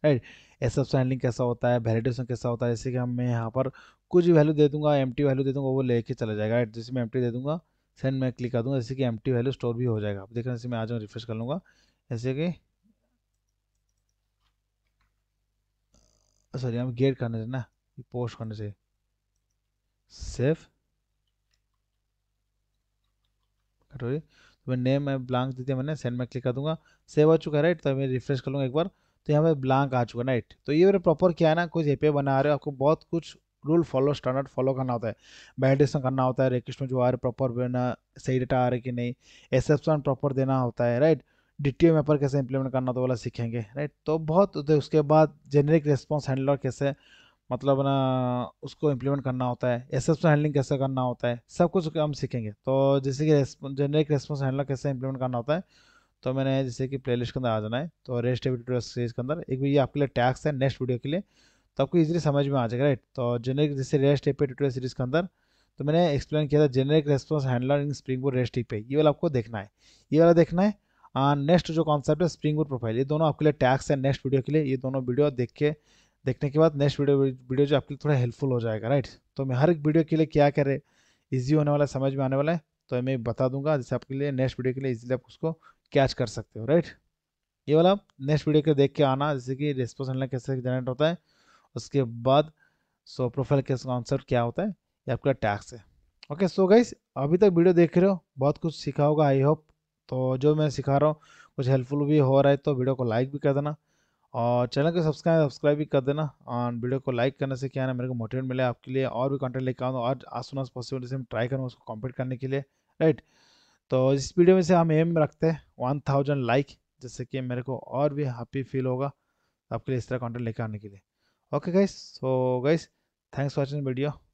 राइट एस एफ हैंडलिंग कैसा होता है वैलिडेशन कैसा होता है जैसे कि हम मैं यहाँ पर कुछ वैल्यू दे दूंगा एम वैल्यू दे दूंगा वो लेके चला जाएगा राइट जैसे मैं एम दे दूंगा सेंड में क्लिक कर दूंगा जैसे कि एम वैल्यू स्टोर भी हो जाएगा आप देख रहे हैं मैं आज रिफ्रेश कर लूँगा जैसे कि सॉरी हम गेट करने से ना पोस्ट करने से सेफ कटोरी तो मैं नेम मैं ब्लैंक दे दिया मैंने सेंड में क्लिक कर दूंगा सेव आ चुका है राइट तो मैं रिफ्रेश कर लूँगा एक बार तो यहाँ पे ब्लैंक आ चुका है राइट तो ये मेरे प्रॉपर क्या है ना कुछ ए बना रहे हो आपको बहुत कुछ रूल फॉलो स्टैंडर्ड फॉलो करना होता है वैलिडेशन करना होता है रिक्वेस्ट में जो आ रहे प्रॉपर सही डेटा आ रहा है कि नहीं एक्सेप्शन प्रॉपर देना होता है राइट डी मैपर कैसे इंप्लीमेंट करना तो वाला सीखेंगे राइट तो बहुत तो उसके बाद जेनरिक रिस्पॉन्स हैंडलर कैसे मतलब ना उसको इंप्लीमेंट करना होता है एस हैंडलिंग कैसे करना होता है सब कुछ हम सीखेंगे तो जैसे कि जेनरिक रिस्पॉन्स हैंडलर कैसे इंप्लीमेंट करना होता है तो मैंने जैसे कि प्ले के अंदर आ जाना है तो रेस्ट एविटी सीरीज के अंदर एक भी ये आपके लिए टैक्स है नेक्स्ट वीडियो के लिए तो आपको इजीली समझ में आ जाएगा राइट तो जेनरिक जैसे रेस्ट एपी ट्यूटोरियल सीरीज के अंदर तो मैंने एक्सप्लेन किया था generic response handler in Spring Boot REST पे ये वाला आपको देखना है ये वाला देखना है नेक्स्ट जो कॉन्सेप्ट है स्प्रिंग वुड प्रोफाइल ये दोनों आपके लिए टैक्स है नेक्स्ट वीडियो के लिए ये दोनों वीडियो देख के देखने के बाद नेक्स्ट वीडियो वीडियो जो आपके लिए थोड़ा हेल्पफुल हो जाएगा राइट तो मैं हर एक वीडियो के लिए क्या करें ईजी होने वाला है समझ में आने वाला है तो मैं बता दूंगा जैसे आपके लिए नेक्स्ट वीडियो के लिए इजीली आप उसको कैच कर सकते हो राइट ये वाला नेक्स्ट वीडियो के देख के आना जैसे कि रेस्पॉन्स हैंडल कैसे जनरेट होता है उसके बाद सो प्रोफाइल कैसे कॉन्सेप्ट क्या होता है ये आपका टैक्स है ओके सो गाइस अभी तक वीडियो देख रहे हो बहुत कुछ सीखा होगा आई होप तो जो मैं सिखा रहा हूँ कुछ हेल्पफुल भी हो रहा है तो वीडियो को लाइक भी कर देना और चैनल को सब्सक्राइब सब्सक्राइब भी कर देना और वीडियो को लाइक करने से क्या है ना मेरे को मोटिवेट मिला आपके लिए और भी कंटेंट लेकर आऊँ और आज सुना पॉसिबल से ट्राई करूँ उसको कम्प्लीट करने के लिए राइट तो इस वीडियो में से हम एम रखते हैं वन थाउजेंड लाइक जिससे कि मेरे को और भी हैप्पी फील होगा आपके लिए इस तरह कॉन्टेंट लेकर आने के लिए okay guys so guys thanks for watching video